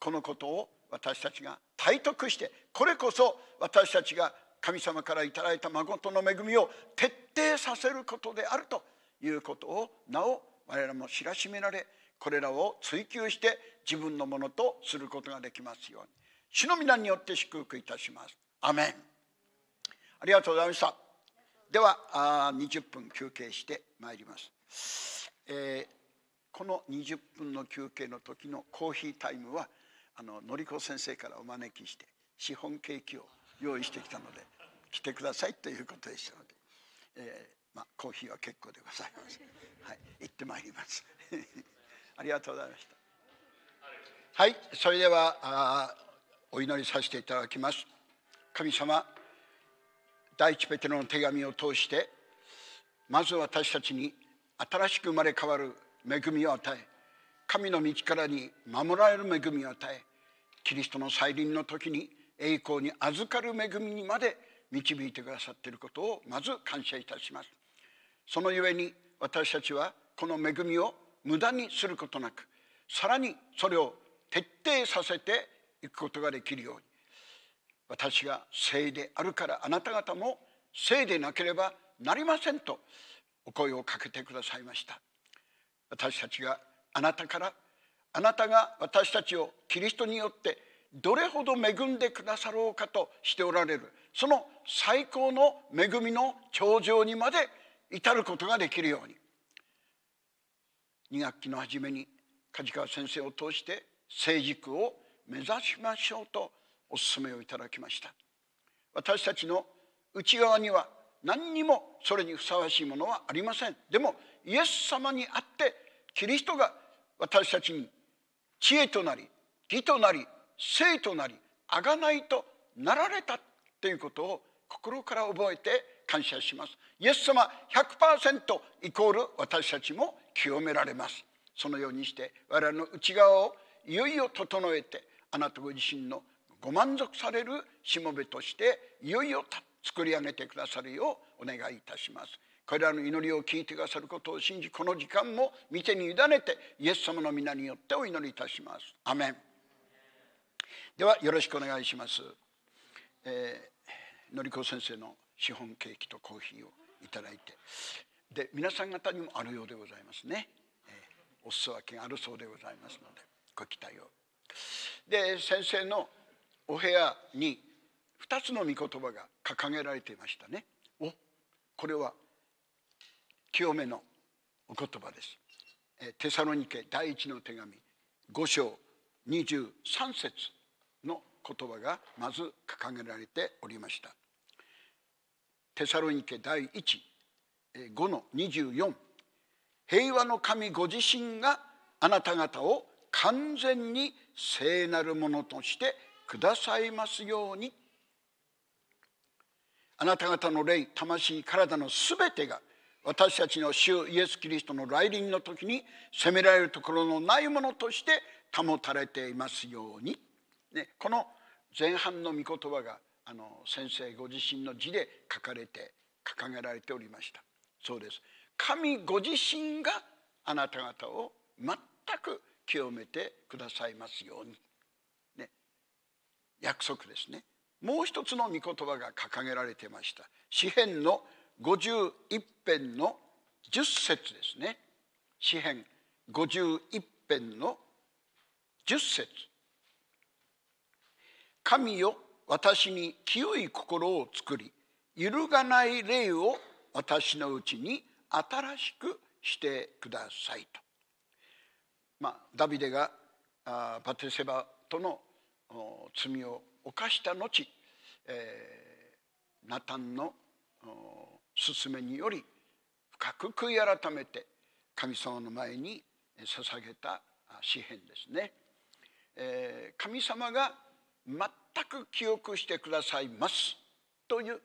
このことを私たちが体得してこれこそ私たちが神様からいただいた誠の恵みを徹底させることであるということをなお我らも知らしめられこれらを追求して自分のものとすることができますように主の皆によって祝福いたします。アメンありがとうございましたではあ20分休憩してまいります、えー、この20分の休憩の時のコーヒータイムはあののりこ先生からお招きしてシフォンケーキを用意してきたので来てくださいということでしたので、えーまあ、コーヒーは結構でございます。はい、行ってまいります。ありがとうございました。はい、それではあお祈りさせていただきます。神様、第一ペテロの手紙を通して、まず私たちに新しく生まれ変わる恵みを与え、神の道からに守られる恵みを与え、キリストの再臨の時に栄光に預かる恵みにまで導いてくださっていることをまず感謝いたします。そのゆえに私たちはこの恵みを無駄にすることなくさらにそれを徹底させていくことができるように私が聖であるからあなた方も聖でなければなりませんとお声をかけてくださいました私たちがあなたからあなたが私たちをキリストによってどれほど恵んでくださろうかとしておられるその最高の恵みの頂上にまで至ることができるように2学期の初めに梶川先生を通して成熟を目指しましょうとお勧めをいただきました私たちの内側には何にもそれにふさわしいものはありませんでもイエス様にあってキリストが私たちに知恵となり義となり生となり贖いとなられたということを心から覚えて感謝しますイエス様100%イコール私たちも清められますそのようにして我々の内側をいよいよ整えてあなたご自身のご満足されるしもべとしていよいよ作り上げてくださるようお願いいたしますこれらの祈りを聞いてくださることを信じこの時間も見てに委ねてイエス様の皆によってお祈りいたしますアメンではよろしくお願いします、えー、のりこ先生の資本ケーキとコーヒーをいただいてで皆さん方にもあるようでございますね、えー、お裾分けがあるそうでございますのでご期待を。で先生のお部屋に2つの御言葉が掲げられていましたね。おこれは清めのお言葉です。テサロニケ第一の手紙5章23節の言葉がまず掲げられておりました。テサロニケ第15の24平和の神ご自身があなた方を完全に聖なるものとしてくださいますようにあなた方の霊魂体のすべてが私たちの主イエス・キリストの来臨の時に責められるところのないものとして保たれていますように、ね、この前半の御言葉があの先生ご自身の字で書かれて掲げられておりましたそうです神ご自身があなた方を全く清めてくださいますように、ね、約束ですねもう一つの御言葉が掲げられてました詩篇の51編の10節ですね詩篇51編の10節神よ私に清い心を作り揺るがない霊を私のうちに新しくしてくださいと、まあ、ダビデがあバテセバとの罪を犯した後、えー、ナタンの勧めにより深く悔い改めて神様の前に捧げた詩篇ですね。えー、神様が全全く記憶してくださいますという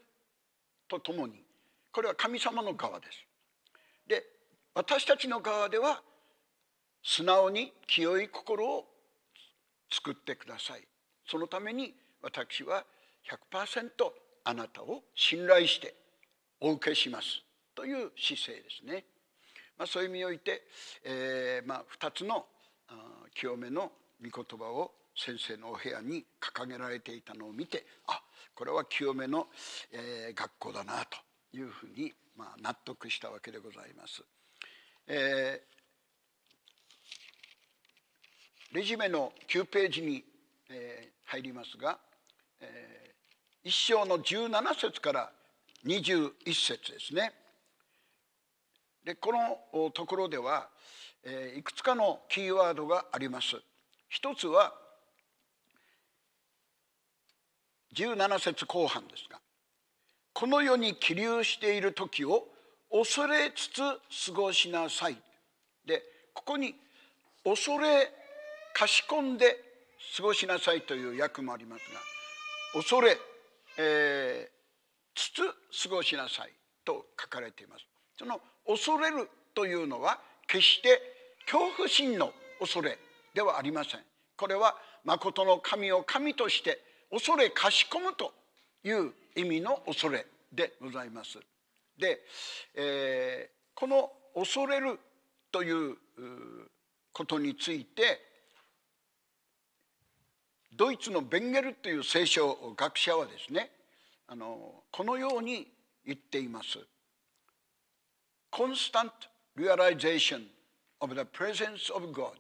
とともにこれは神様の側です。で私たちの側では素直に清い心を作ってください。そのために私は100%あなたを信頼してお受けしますという姿勢ですね。まあ、そういう意味において、えーまあ、2つの清めの御言葉を先生のお部屋に掲げられていたのを見てあこれは清めの、えー、学校だなというふうに、まあ、納得したわけでございます。えー、レジュメの9ページに、えー、入りますが、えー、一章の17節から21節ですね。でこのところでは、えいくつかのキーワードがあります。一つは17節後半ですがこの世に起立している時を恐れつつ過ごしなさいでここに恐れかしこんで過ごしなさいという訳もありますが恐れ、えー、つつ過ごしなさいと書かれていますその恐れるというのは決して恐怖心の恐れではありませんこれは誠の神を神として恐れかしこむという意味の恐れでございます。で、えー、この「恐れる」ということについてドイツのベンゲルという聖書学者はですねあのこのように言っています。Constant realization of the presence of God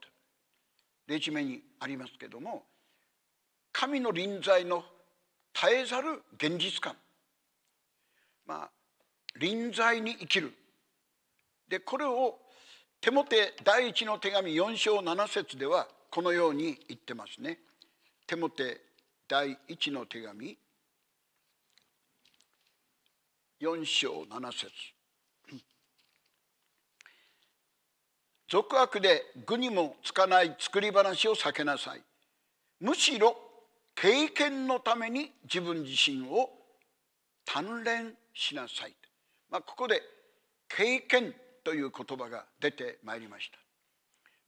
例一目にありますけれども神の臨在の絶えざる現実感まあ臨在に生きるでこれを手もて第一の手紙4章7節ではこのように言ってますね。手もて第一の手紙4章7節 俗悪で愚にもつかない作り話を避けなさいむしろ経験のために自分自身を鍛錬しなさい、まあ、ここで「経験」という言葉が出てまいりました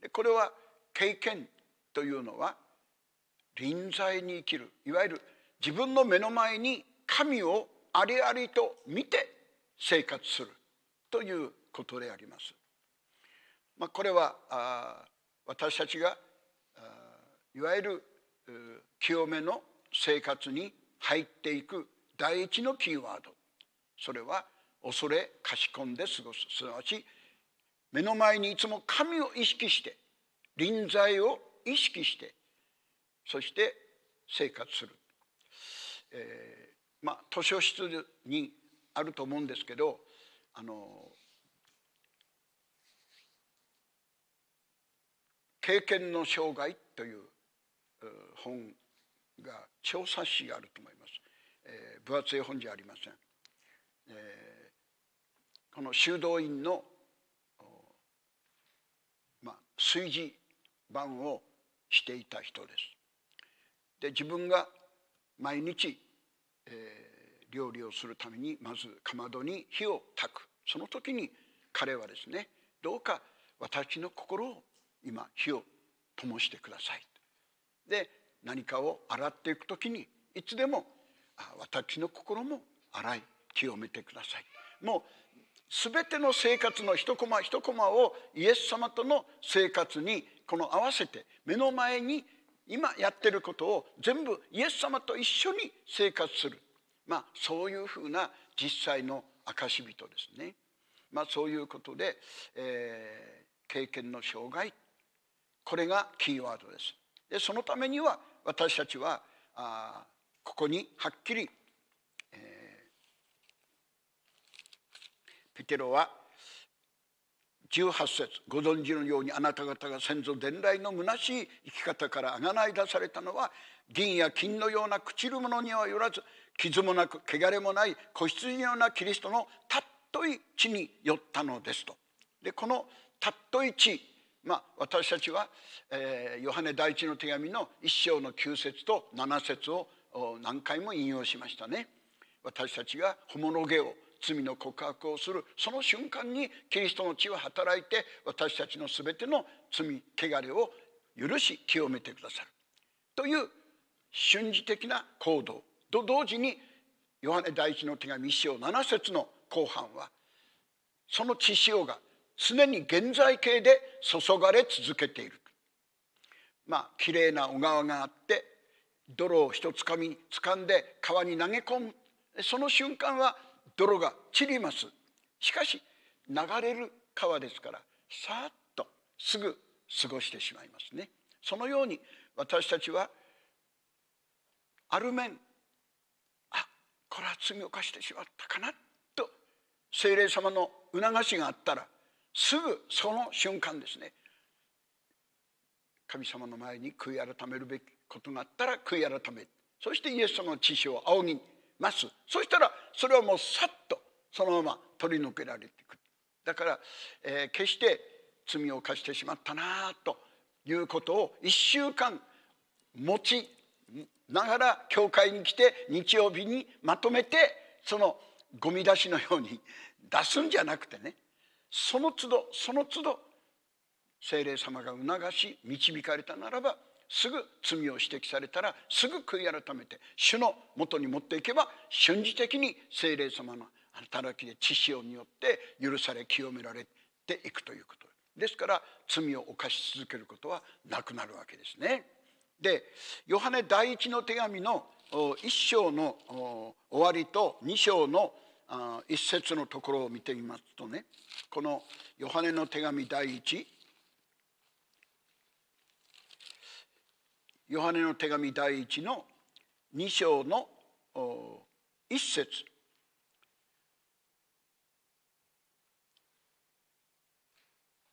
でこれは経験というのは臨在に生きるいわゆる自分の目の前に神をありありと見て生活するということであります。まあ、これはあ私たちがあいわゆる清めの生活に入っていく第一のキーワードそれは恐れかしこんで過ごすすなわち目の前にいつも神を意識して臨在を意識してそして生活する、えー、まあ図書室にあると思うんですけどあの経験の障害という本が調査誌があると思います、えー、分厚い本じゃありません、えー、この修道院の、ま炊事番をしていた人ですで自分が毎日、えー、料理をするためにまずかまどに火を焚くその時に彼はですねどうか私の心を今火を灯してくださいで何かを洗っていく時にいつでも私の心も洗い清めてください。もう全ての生活の一コマ一コマをイエス様との生活にこの合わせて目の前に今やってることを全部イエス様と一緒に生活する、まあ、そういうふうな実際の証人ですね。まあ、そういうことで、えー、経験の障害これがキーワードです。でそのためには私たちはあここにはっきり、えー、ペテロは18節ご存知のようにあなた方が先祖伝来の虚しい生き方からあがない出されたのは銀や金のような朽ちるものにはよらず傷もなく汚れもない子羊のようなキリストのたっとい地によったのですと。でこのたっとい地まあ、私たちは、えー、ヨハネ第一の手紙の一章の9節と7節を何回も引用しましたね。私たちがホモノゲを罪の告白をするその瞬間にキリストの血は働いて私たちの全ての罪汚れを許し清めてくださるという瞬時的な行動と同時にヨハネ第一の手紙一章7節の後半はその血潮が常に現在形で注がれ続けているまあ綺麗な小川があって泥を一つかみ掴んで川に投げ込むその瞬間は泥が散りますしかし流れる川ですからさーっとすぐ過ごしてしまいますねそのように私たちはある面あこれは罪を犯してしまったかなと精霊様の促しがあったらすぐその瞬間ですね神様の前に悔い改めるべきことがあったら悔い改めそしてイエス様の知識を仰ぎますそしたらそれはもうさっとそのまま取り除けられていくだから、えー、決して罪を犯してしまったなということを1週間持ちながら教会に来て日曜日にまとめてそのゴミ出しのように出すんじゃなくてねその都度その都度精霊様が促し導かれたならばすぐ罪を指摘されたらすぐ悔い改めて主のもとに持っていけば瞬時的に精霊様の働きで知潮によって許され清められていくということですから罪を犯し続けることはなくなるわけですね。でヨハネ第一の手紙の1章の終わりと2章のあ一節のところを見てみますとねこのヨハネの手紙第一ヨハネの手紙第一の二章の一節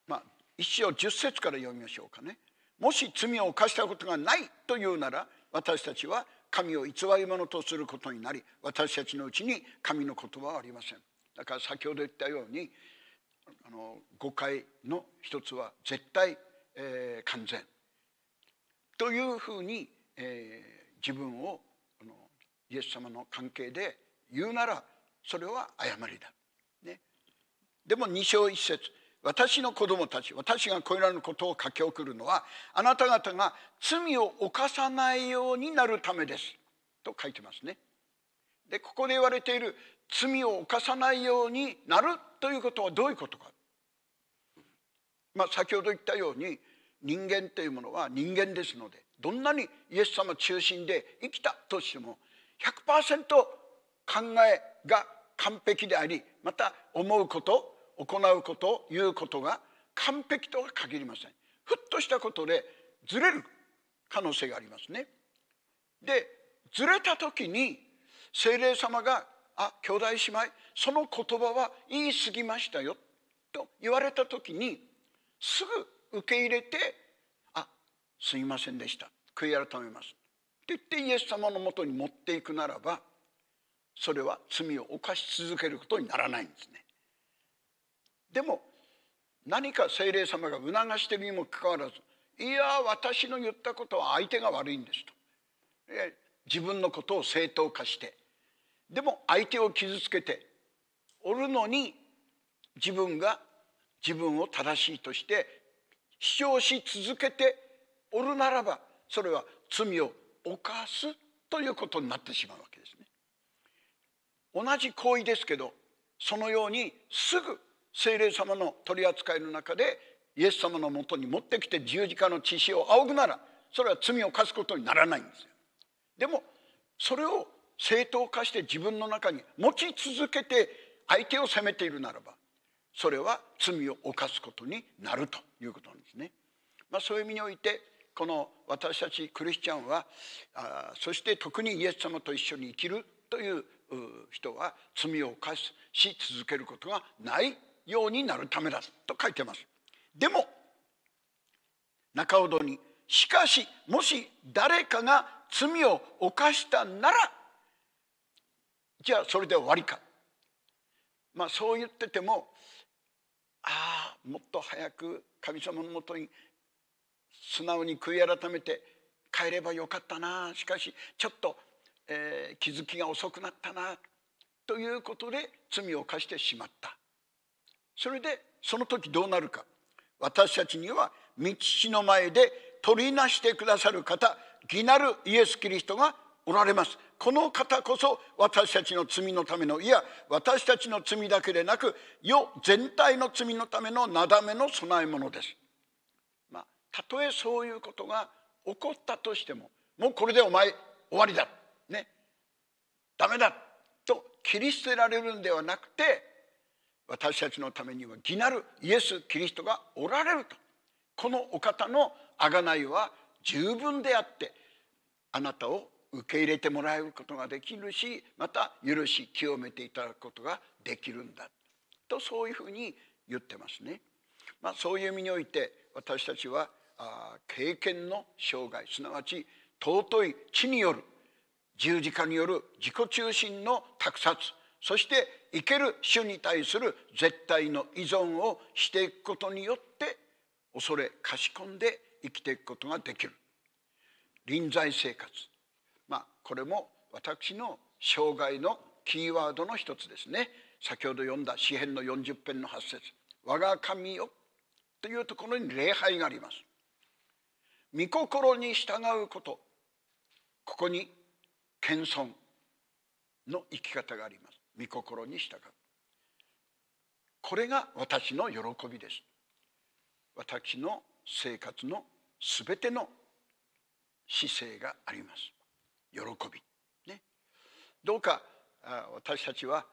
まあ一章十節から読みましょうかね。もし罪を犯したことがないというなら私たちは神を偽り者とすることになり私たちのうちに神の言葉はありませんだから先ほど言ったようにあの誤解の一つは絶対、えー、完全というふうに、えー、自分をあのイエス様の関係で言うならそれは誤りだ。ね、でも2章1節私の子供たち私がこれらのことを書き送るのはあなた方が罪を犯さないようになるためですと書いてますね。でここで言われている罪を犯さないようになるということはどういうことか、まあ、先ほど言ったように人間というものは人間ですのでどんなにイエス様中心で生きたとしても100%考えが完璧でありまた思うこと行うこと言うことが完璧とは限りませんふっとしたことでずれる可能性がありますねでずれた時に精霊様が「あ兄弟姉妹その言葉は言い過ぎましたよ」と言われた時にすぐ受け入れて「あすいませんでした悔い改めます」って言ってイエス様のもとに持っていくならばそれは罪を犯し続けることにならないんですね。でも何か精霊様が促してるにもかかわらず「いや私の言ったことは相手が悪いんです」と。自分のことを正当化してでも相手を傷つけておるのに自分が自分を正しいとして主張し続けておるならばそれは罪を犯すということになってしまうわけですね。同じ行為ですけどそのようにすぐ精霊様の取り扱いの中でイエス様のもとに持ってきて十字架の血潮を仰ぐならそれは罪を犯すことにならないんですよ。でもそれを正当化して自分の中に持ち続けて相手を責めているならばそれは罪を犯すことになるということなんですね。まあ、そういう意味においてこの私たちクリスチャンはあそして特にイエス様と一緒に生きるという人は罪を犯し続けることがないようになるためだと書いてます。でも中尾にしかしもし誰かが罪を犯したならじゃあそれで終わりか。まあそう言っててもああもっと早く神様のもとに素直に悔い改めて帰ればよかったなしかしちょっと、えー、気づきが遅くなったなということで罪を犯してしまったそれでその時どうなるか私たちには道の前で取りなしてくださる方義なるイエス・キリストがおられますこの方こそ私たちの罪のためのいや私たちの罪だけでなく世全体の罪のためのなだめの備え物です。まあ、たとえそういうことが起こったとしてももうこれでお前終わりだねダメだと切り捨てられるんではなくて私たちのためには義なるイエス・キリストがおられるとこのお方の贖いは十分であってあなたを受け入れてもらえることができるしまた許し清めていただくことができるんだとそういうふうに言ってますね。まあ、そういう意味において私たちは経験の生涯すなわち尊い地による十字架による自己中心の託殺そして生ける主に対する絶対の依存をしていくことによって恐れかしこんで生きていくことができる臨在生活まあこれも私の生涯のキーワードの一つですね先ほど読んだ詩編の40編の8節我が神よ」というところに礼拝があります。御心に従うことここに謙遜の生き方があります。御心に従うこれが私の喜びです私の生活のすべての姿勢があります喜びねどうか私たちは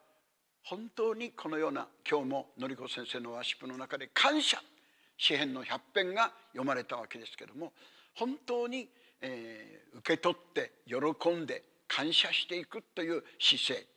本当にこのような今日もの子先生のワーシップの中で感謝詩篇の100編が読まれたわけですけれども本当に、えー、受け取って喜んで感謝していくという姿勢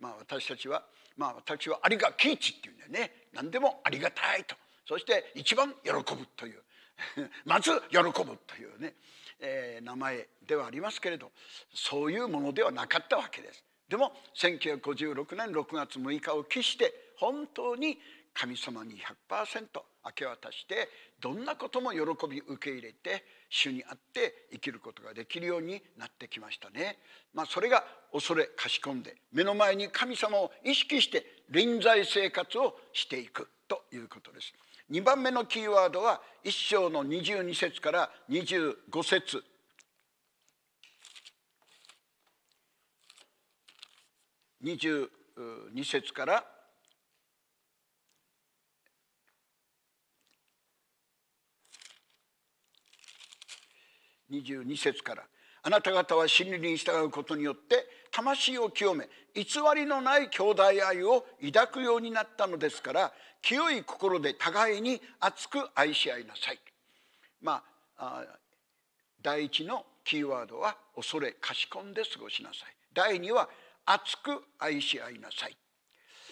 まあ、私たちは、まあ、私はありがきいちっていうんだよね何でもありがたいとそして一番喜ぶという まず喜ぶというね、えー、名前ではありますけれどそういうものではなかったわけです。でも1956年6月6日を期して本当に神様に100%明け渡してどんなことも喜び受け入れて主にあって生きることができるようになってきましたね。まあ、それが恐れかしこんで目の前に神様を意識して臨在生活をしていくということです。2番目のキーワードは1章の22節から25節22節から22節からあなた方は真理に従うことによって魂を清め偽りのない兄弟愛を抱くようになったのですから清い心で互いに熱く愛し合いなさい。まあ第一のキーワードは恐れ賢んで過ごしなさい。第二は熱く愛し合いなさい。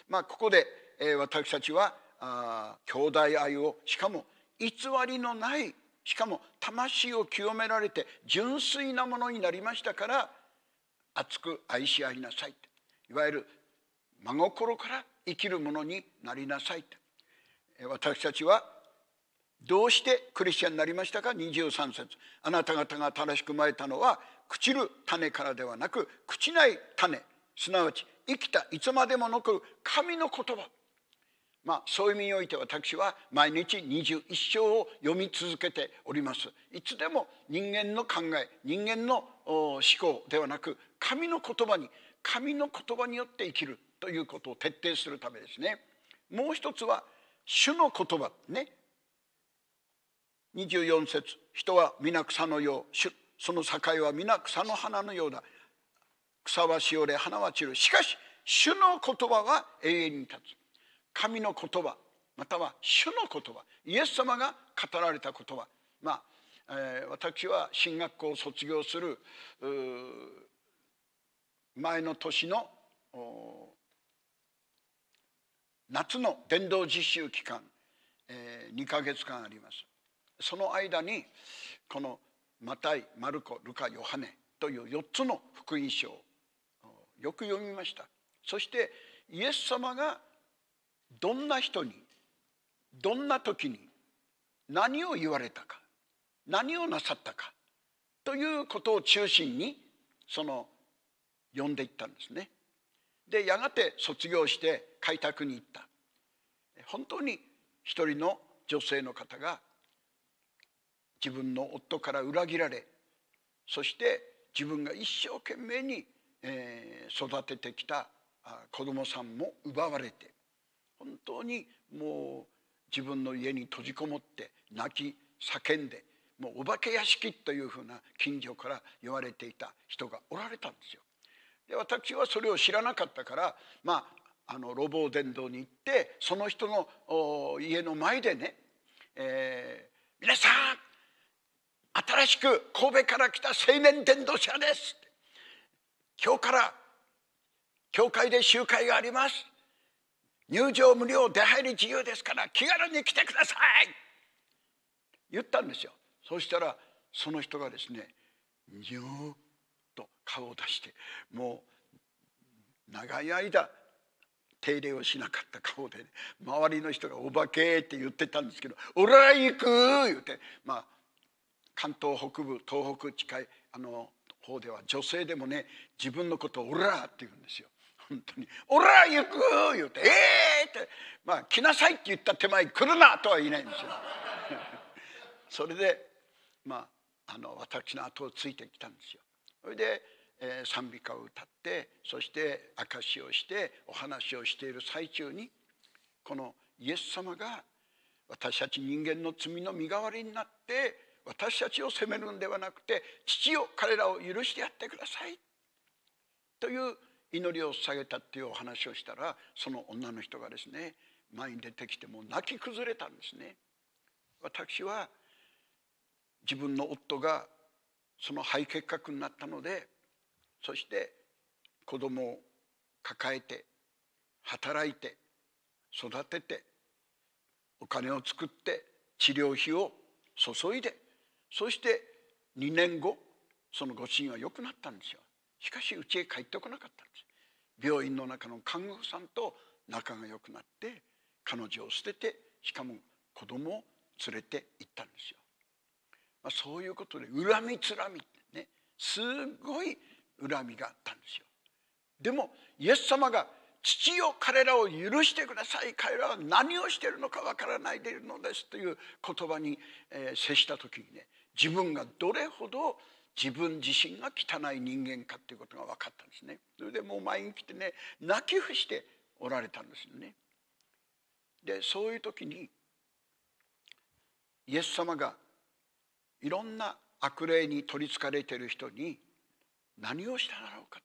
まあ、ここで、え私たちはあ兄弟愛をしかも偽りのないしかも魂を清められて純粋なものになりましたから熱く愛し合いなさいいわゆる真心から生きるものになりなさい私たちはどうしてクリスチャンになりましたか23節あなた方が正しくまいたのは朽ちる種からではなく朽ちない種すなわち生きたいつまでもなく神の言葉まあ、そういう意味において私は毎日21章を読み続けておりますいつでも人間の考え人間の思考ではなく神の言葉に神の言葉によって生きるということを徹底するためですねもう一つは主の言葉ね24節人は皆草のよう主その境は皆草の花のようだ草はしおれ花は散るしかし主の言葉は永遠に立つ神の言葉または主の言葉イエス様が語られた言葉まあ、えー、私は進学校を卒業する前の年の夏の伝道実習期間、えー、2か月間ありますその間にこのマタイマルコルカヨハネという4つの福音書をよく読みましたそしてイエス様が「どんな人にどんな時に何を言われたか何をなさったかということを中心にその呼んでいったんですね。でやがて卒業して開拓に行った本当に一人の女性の方が自分の夫から裏切られそして自分が一生懸命に育ててきた子供さんも奪われて本当にもう自分の家に閉じこもって泣き叫んでもうお化け屋敷というふうな近所から言われていた人がおられたんですよ。で私はそれを知らなかったからまあの路傍伝道に行ってその人の家の前でね、えー、皆さん新しく神戸から来た青年伝道者です今日から教会で集会があります入場無料出入り自由ですから気軽に来てください言ったんですよそしたらその人がですねにょーっと顔を出してもう長い間手入れをしなかった顔で、ね、周りの人が「お化け」って言ってたんですけど「俺は行く!」言うてまあ関東北部東北近いあの方では女性でもね自分のことを「オラ!」って言うんですよ。本当に「俺は行く!」言うて「ええー!」ってまあ来なさいって言った手前来るなとは言えないんですよ。それでまああの私の後をついてきたんですよ。それで、えー、賛美歌を歌ってそして証しをしてお話をしている最中にこのイエス様が私たち人間の罪の身代わりになって私たちを責めるんではなくて父を彼らを許してやってくださいという祈りを下げたっていうお話をしたらその女の人がですね前に出てきてもう泣き崩れたんですね。私は自分の夫がその肺結核になったのでそして子供を抱えて働いて育ててお金を作って治療費を注いでそして2年後そのご主人は良くなったんですよしかし家へ帰ってこなかった病院の中の看護婦さんと仲が良くなって彼女を捨ててしかも子供を連れて行ったんですよ。まあ、そういうことで恨みつらみねすごい恨みがあったんですよ。でもイエス様が父よ彼らを許してください彼らは何をしているのかわからないでいるのですという言葉に、え接した時にね自分がどれほど自分自身が汚い人間かということが分かったんですねそれでもう毎日来てね泣き伏しておられたんですよねでそういう時にイエス様がいろんな悪霊に取りつかれている人に何をしただろうか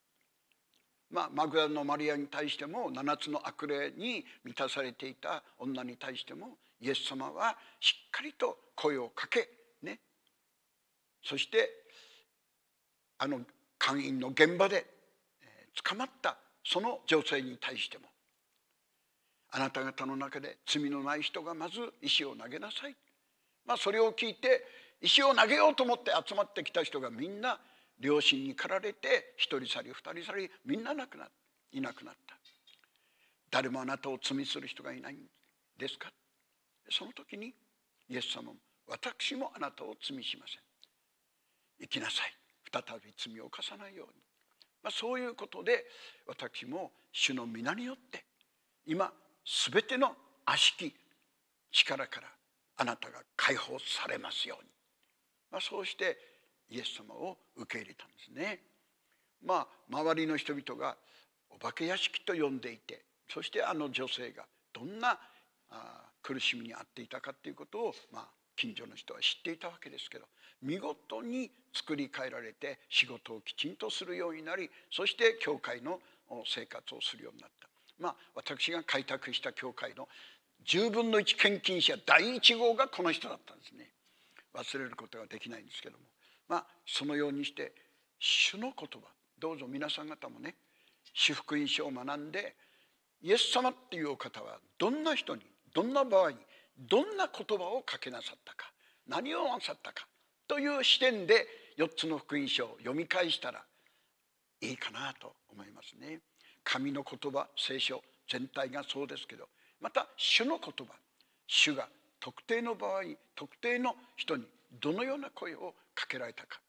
まあ、マグダのマリアに対しても7つの悪霊に満たされていた女に対してもイエス様はしっかりと声をかけ、ね、そしてあの会員の現場で捕まったその女性に対してもあなた方の中で罪のない人がまず石を投げなさい、まあ、それを聞いて石を投げようと思って集まってきた人がみんな両親に駆られて一人去り二人去りみんな亡くないなくなった誰もあなたを罪する人がいないんですかその時にイエス様も私もあなたを罪しません行きなさい再び罪を犯さないように、まあ、そういうことで私も主の皆によって今全ての悪しき力からあなたが解放されますように、まあ、そうしてイエス様を受け入れたんですね。まあ、周りの人々がお化け屋敷と呼んでいてそしてあの女性がどんな苦しみに遭っていたかということを、まあ、近所の人は知っていたわけですけど見事に作り変えられて仕事をきちんとするようになりそして教会の生活をするようになった。まあ、私が開拓した教会の10分の1献金者第1号がこの人だったんですね忘れることができないんですけどもまあそのようにして主の言葉どうぞ皆さん方もね主福音書を学んでイエス様っていうお方はどんな人にどんな場合にどんな言葉をかけなさったか何をなさったかという視点で4つの福音書を読み返したらいいかなと思いますね。神の言葉聖書全体がそうですけどまた主の言葉主が特定の場合特定の人にどのような声をかけられたか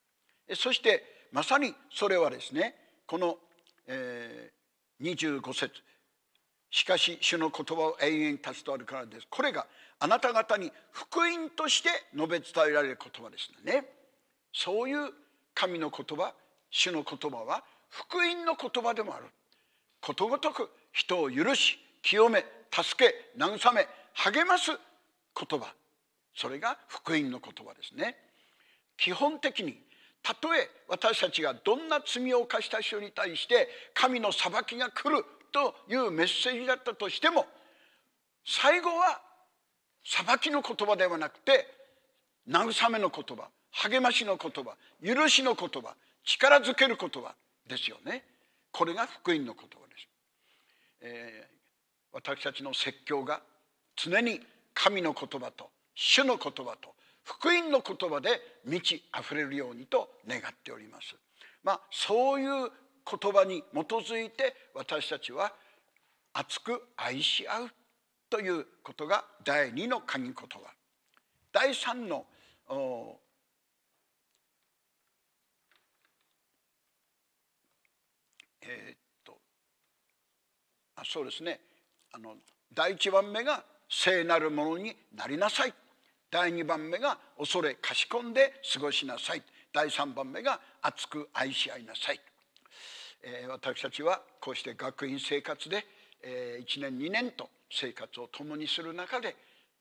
そしてまさにそれはですねこの、えー、25節しかし主の言葉を永遠に立とあるからですこれがあなた方に福音として述べ伝えられる言葉ですねそういう神の言葉主の言葉は福音の言葉でもあることごとく人を許し清め助け慰め励ます言葉それが福音の言葉ですね基本的にたとえ私たちがどんな罪を犯した人に対して神の裁きが来るというメッセージだったとしても最後は裁きの言葉ではなくて慰めの言葉励ましの言葉許しの言葉力づける言葉ですよねこれが福音の言葉です、えー、私たちの説教が常に神の言葉と主の言葉と福音の言葉で満ち溢れるようにと願っておりますまあ、そういう言葉に基づいて私たちは熱く愛し合うということが第二の鍵言葉第3のえー、っとあそうですねあの第1番目が聖なるものになりなさい第2番目が恐れかしこんで過ごしなさい第3番目が熱く愛し合いなさい、えー、私たちはこうして学院生活で、えー、1年2年と生活を共にする中で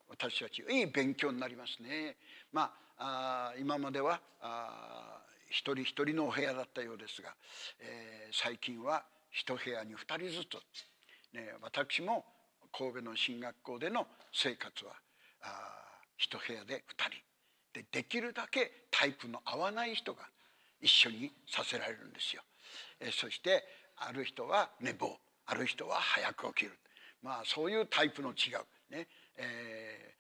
私たちいい勉強になりますね。まあ、あ今まではあ一人一人のお部屋だったようですが、えー、最近は一部屋に2人ずつ、ね、私も神戸の進学校での生活はあ一部屋で2人でできるだけタイプの合わない人が一緒にさせられるんですよ。えー、そしてある人は寝坊ある人は早く起きるまあ、そういうタイプの違う、ねえ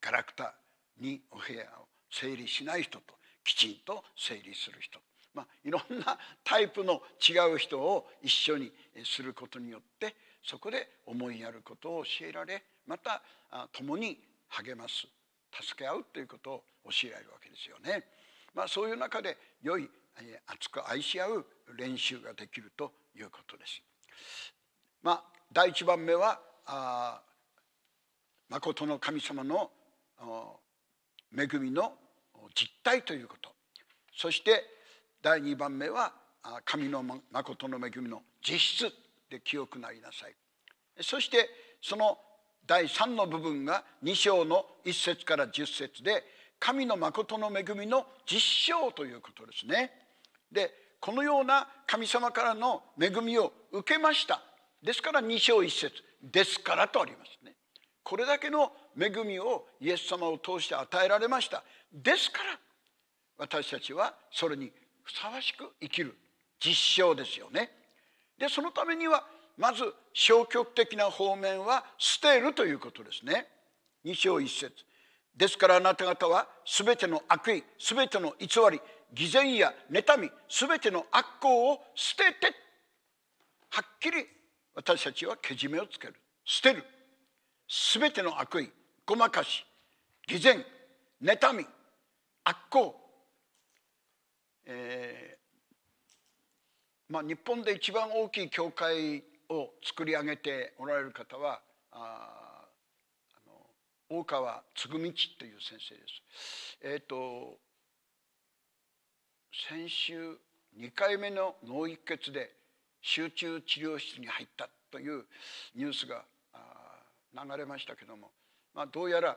ー、ガラクタにお部屋を整理しない人ときちんと整理する人、まあ、いろんなタイプの違う人を一緒にすることによってそこで思いやることを教えられまた共に励ます助け合うということを教えられるわけですよね。まあ、そういう中で良い熱く愛し合う練習ができるということです。まあ第一番目はあまことの神様の恵みの実態ということそして第2番目は神のまことの恵みの実質で清くなりなさいそしてその第3の部分が2章の1節から10節で神のまことの恵みの実証ということですね。でこのような神様からの恵みを受けましたですから2章1節ですから」とありますね。これだけの恵みをイエス様を通して与えられました。ですから私たちはそれにふさわしく生きる実証ですよね。でそのためにはまず消極的な方面は捨てるということですね。2章1節ですからあなた方は全ての悪意全ての偽り偽善や妬み全ての悪行を捨ててはっきり私たちはけじめをつける捨てるすべての悪意ごまかし偽善妬み悪行、えーまあ、日本で一番大きい教会を作り上げておられる方はああの大川嗣道という先生です。えっ、ー、と先週2回目の脳一血で集中治療室に入ったというニュースが流れましたけども、まあ、どうやら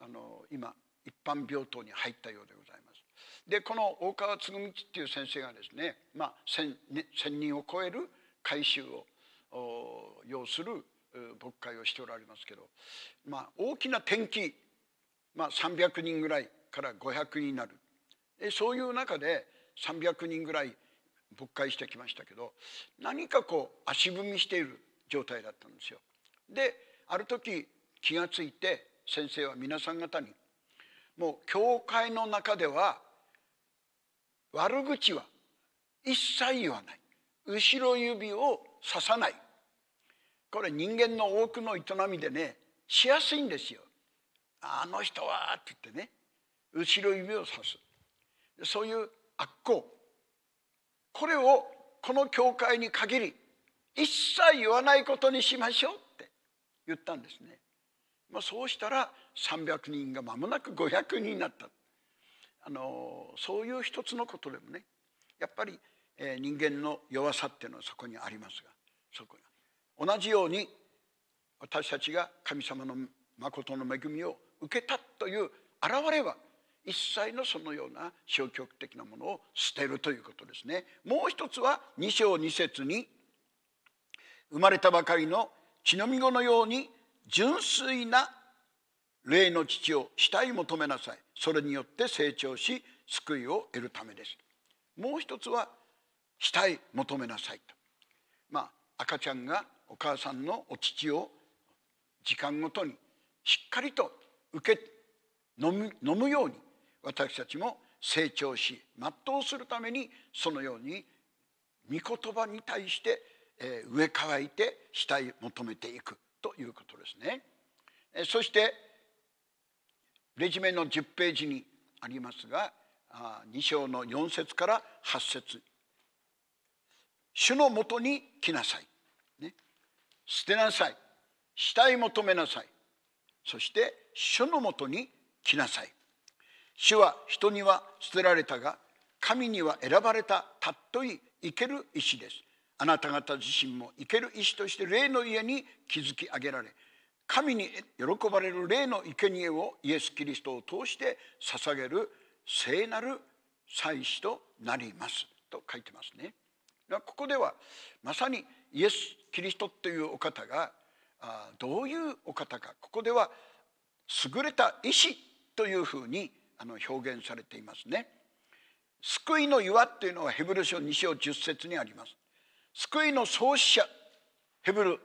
あの今一般病棟に入ったようでございます。でこの大川嗣道っていう先生がですね、まあ1,000、1 0 0人を超える改修を要する牧会をしておられますけど、まあ、大きな転機、まあ、300人ぐらいから500人になるそういう中で300人ぐらい勃開してきましたけど何かこう足踏みしている状態だったんですよ。である時気がついて先生は皆さん方にもう教会の中では悪口は一切言わない後ろ指を刺さないこれ人間の多くの営みでねしやすいんですよ。あの人はって言ってね後ろ指を刺すそういう悪行これをこの教会に限り一切言わないことにしましょうって言ったんですね。まあ、そうしたら300人が間もなく500人になった。あのそういう一つのことでもねやっぱり、え人間の弱さっていうのはそこにありますがそこに同じように私たちが神様の誠の恵みを受けたという現れは一切のそのような消極的なものを捨てるということですね。もう一つは2章2節に生まれたばかりの血のみ子のように純粋な霊の父をしたい求めなさいそれによって成長し救いを得るためですもう一つは死体求めなさいとまあ赤ちゃんがお母さんのお乳を時間ごとにしっかりと受け飲む飲むように私たちも成長し全うするためにそのように御言葉に対して、え植え替えて死体求めていくということですね。えそしてレジュメの10ページにありますがあ2章の4節から8節主のもとに来なさい、ね、捨てなさい死体求めなさいそして主のもとに来なさい主は人には捨てられたが神には選ばれたたっとい生ける石ですあなた方自身も生ける石として霊の家に築き上げられ神に喜ばれる霊の生贄をイエス・キリストを通して捧げる聖なる祭司となりますと書いてますね。ここではまさにイエス・キリストというお方がどういうお方かここでは優れた意志というふうにあの表現されていますね。救いの岩っていうのはヘブル書2章10節にあります。救いの創始者ヘブル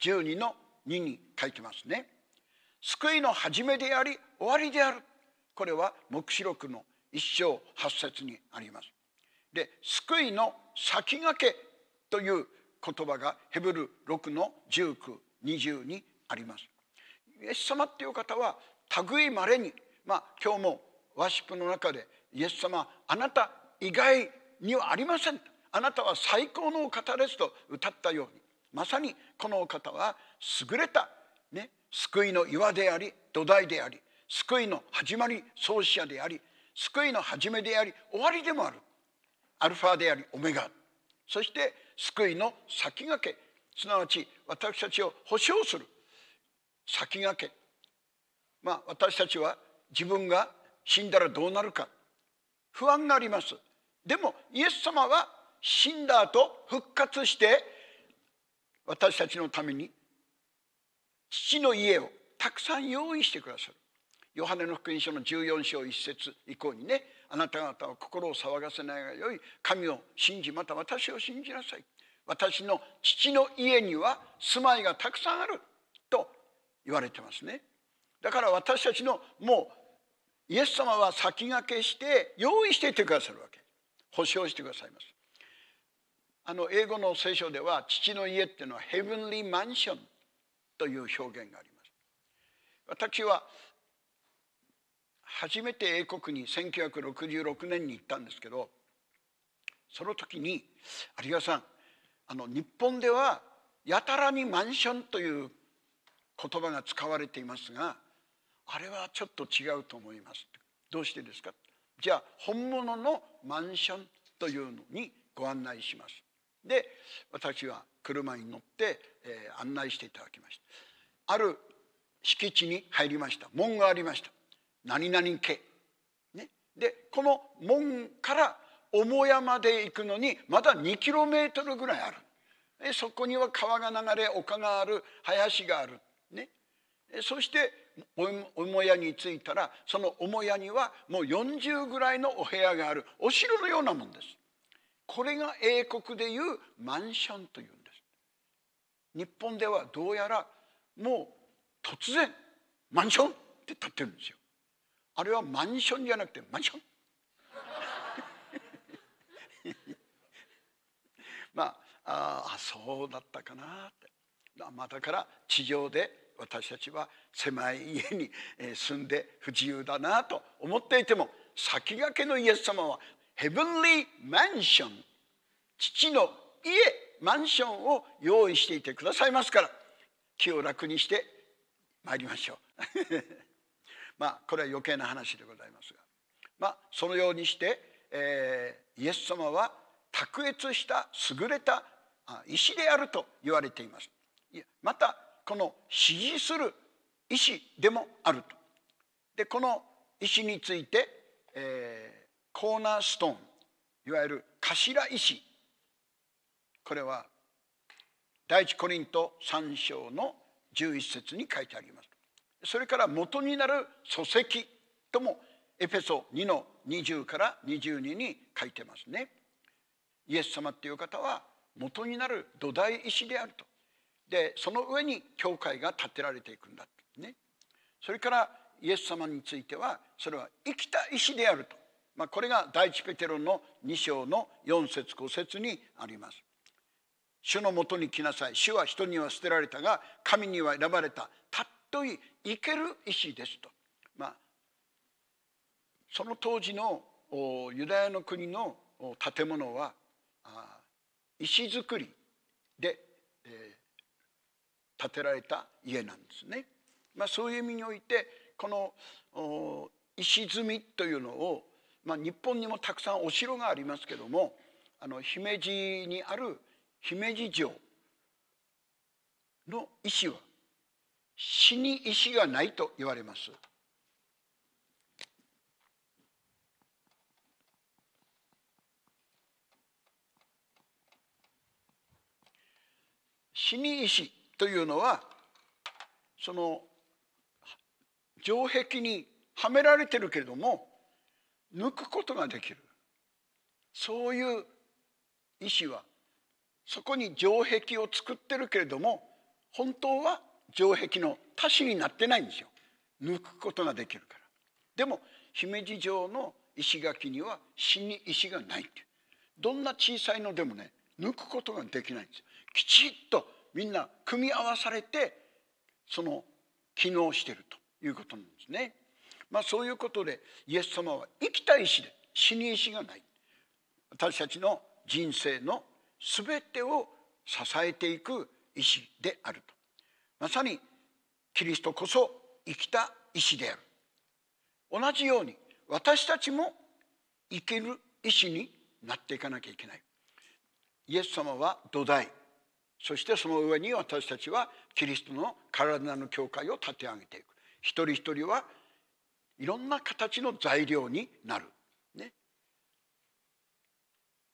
12の2に書いてますね。救いの始めであり終わりであるこれは黙示録の1章8節にあります。で救いの先駆けという言葉がヘブル6の1920にあります。イエス様っていう方は類まれにまあ今日もワーシップの中でイエス様あなた以外にはありませんあなたは最高のお方ですと歌ったようにまさにこのお方は優れた、ね、救いの岩であり土台であり救いの始まり創始者であり救いの始めであり終わりでもあるアルファでありオメガそして救いの先駆けすなわち私たちを保証する先駆けまあ私たちは自分が死んだらどうなるか不安がありますでもイエス様は死んだ後復活して私たちのために父の家をたくさん用意してくださるヨハネの福音書の14章1節以降にねあなた方は心を騒がせないがよい神を信じまた私を信じなさい私の父の家には住まいがたくさんあると言われてますねだから私たちのもうイエス様は先駆けして用意していてくださるわけ保証してくださいますあの英語の聖書では父の家っていうのはヘブンリーマンションという表現があります私は初めて英国に1966年に行ったんですけどその時に有賀さんあの日本ではやたらにマンションという言葉が使われていますがあれはちょっと違うと思いますどうしてですかじゃあ本物のマンションというのにご案内しますで私は車に乗って、えー、案内していただきましたある敷地に入りました門がありました何々家、ね、でこの門から母屋まで行くのにまだ2キロメートルぐらいあるでそこには川が流れ丘がある林がある、ね、そして母屋に着いたらその母屋にはもう40ぐらいのお部屋があるお城のようなもんです。これが英国でいうマンションというんです。日本ではどうやらもう突然マンションって建ってるんですよ。あれはマンションじゃなくてマンション。まああそうだったかなって。まあ、だから地上で私たちは狭い家に住んで不自由だなと思っていても先駆けのイエス様はヘブンリーマンション父の家マンションを用意していてくださいますから気を楽にしてまいりましょう まあこれは余計な話でございますがまあそのようにして、えー、イエス様は卓越した優れた石であると言われています。またこの支持する意思でもあると。でこの意思について、えー、コーナーストーンいわゆる頭意思これは第一コリント3章の11節に書いてあります。それから元になる礎石ともエペソ2の20から22に書いてますね。イエス様っていう方は元になる土台意思であると。でその上に教会が建てられていくんだねそれからイエス様についてはそれは生きた石であると、まあ、これが第一ペテロの2章の4節5節にあります。主のもとに来なさい主は人には捨てられたが神には選ばれたたっとい生ける石ですと、まあ、その当時のユダヤの国の建物は石造りで、えー建てられた家なんですね。まあ、そういう意味においてこの石積みというのを、まあ、日本にもたくさんお城がありますけどもあの姫路にある姫路城の石は死に石がないと言われます。死に石というのはその城壁にはめられてるけれども抜くことができるそういう意志はそこに城壁を作ってるけれども本当は城壁の足しになってないんですよ抜くことができるからでも姫路城の石垣には死に石がないってどんな小さいのでもね抜くことができないんですよきちっとみんな組み合わされてその機能してるということなんですね。まあ、そういうことでイエス様は生きた石で死に石がない私たちの人生の全てを支えていく石であるとまさにキリストこそ生きた石である同じように私たちも生ける石になっていかなきゃいけないイエス様は土台そしてその上に私たちはキリストの体の教会を立て上げていく一人一人はいろんな形の材料になる、ね、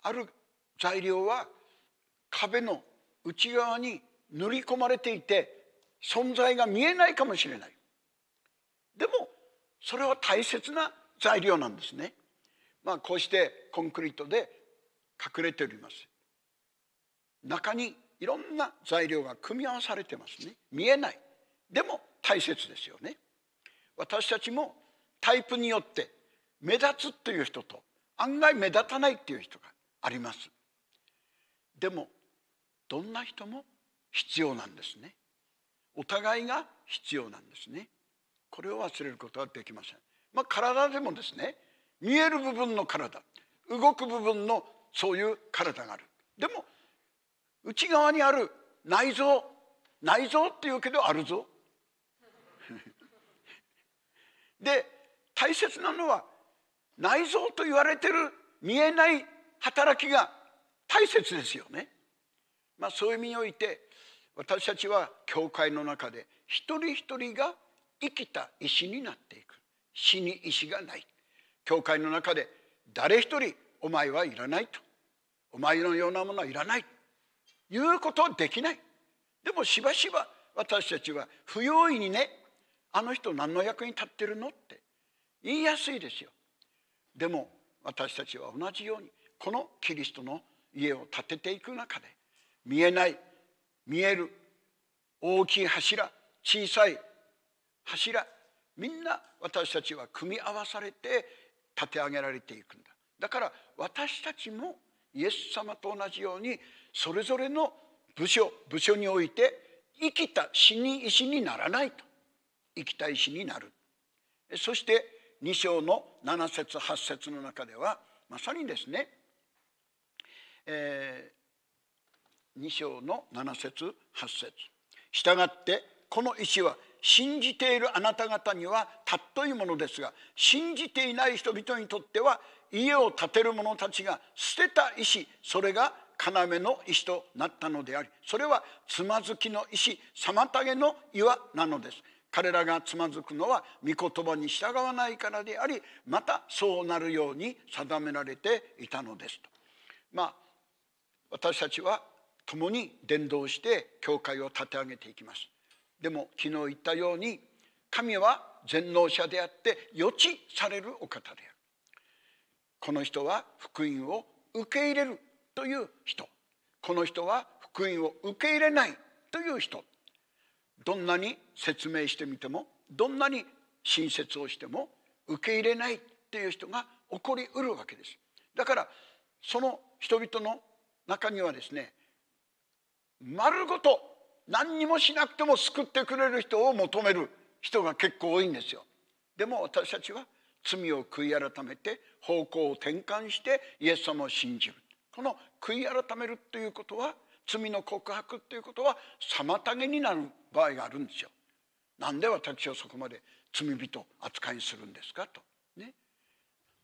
ある材料は壁の内側に塗り込まれていて存在が見えないかもしれないでもそれは大切な材料なんですねまあこうしてコンクリートで隠れております中にいろんな材料が組み合わされてますね見えないでも大切ですよね私たちもタイプによって目立つという人と案外目立たないっていう人がありますでもどんな人も必要なんですねお互いが必要なんですねこれを忘れることはできませんまあ、体でもですね見える部分の体動く部分のそういう体があるでも内側にある内臓内臓っていうけどあるぞ で大切なのは内臓と言われてる見えない働きが大切ですよね。まあ、そういう意味において私たちは教会の中で一人一人が生きた石になっていく死に石がない教会の中で誰一人お前はいらないとお前のようなものはいらない言うことできないでもしばしば私たちは不用意にねあの人何の役に立ってるのって言いやすいですよでも私たちは同じようにこのキリストの家を建てていく中で見えない見える大きい柱小さい柱みんな私たちは組み合わされて建て上げられていくんだだから私たちもイエス様と同じようにそれぞれの部署部署において生きた死に石にならないと生きた石になるそして2章の7節8節の中ではまさにですね、えー、2章の7節8節従ってこの石は信じているあなた方にはたっといものですが信じていない人々にとっては家を建てる者たちが捨てた石それが要の石となったのでありそれはつまずきの石妨げの岩なのです彼らがつまずくのは御言葉に従わないからでありまたそうなるように定められていたのですとまあ私たちは共に伝道して教会を立て上げていきますでも昨日言ったように神は全能者であって予知されるお方であるこの人は福音を受け入れるという人この人は福音を受け入れないという人どんなに説明してみてもどんなに親切をしても受け入れないっていう人が起こりうるわけですだからその人々の中にはですね丸ごと何にもしなくても救ってくれる人を求める人が結構多いんですよでも私たちは罪を悔い改めて方向を転換してイエス様を信じるこの悔い改めるということは罪の告白ということは妨げになる場合があるんですよ。なんで私をそこまで罪人扱いにするんですかと。ね、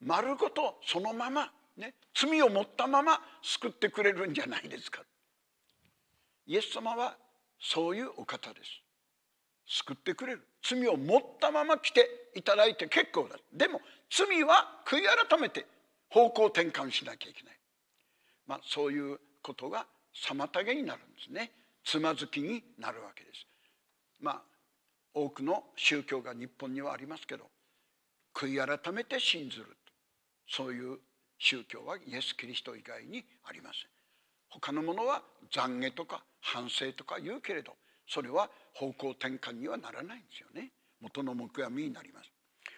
丸ごとそのまま、ね、罪を持ったまま救ってくれるんじゃないですか。イエス様はそういうお方です。救ってくれる罪を持ったまま来ていただいて結構だでも罪は悔い改めて方向転換しなきゃいけないまあ、そういうことが妨げになるんですねつまずきになるわけです。まあ多くの宗教が日本にはありますけど悔い改めて信ずるそういう宗教はイエス・キリスト以外にありません。他のものは懺悔とか反省とか言うけれどそれは方向転換にはならないんですよね元の目やみになります。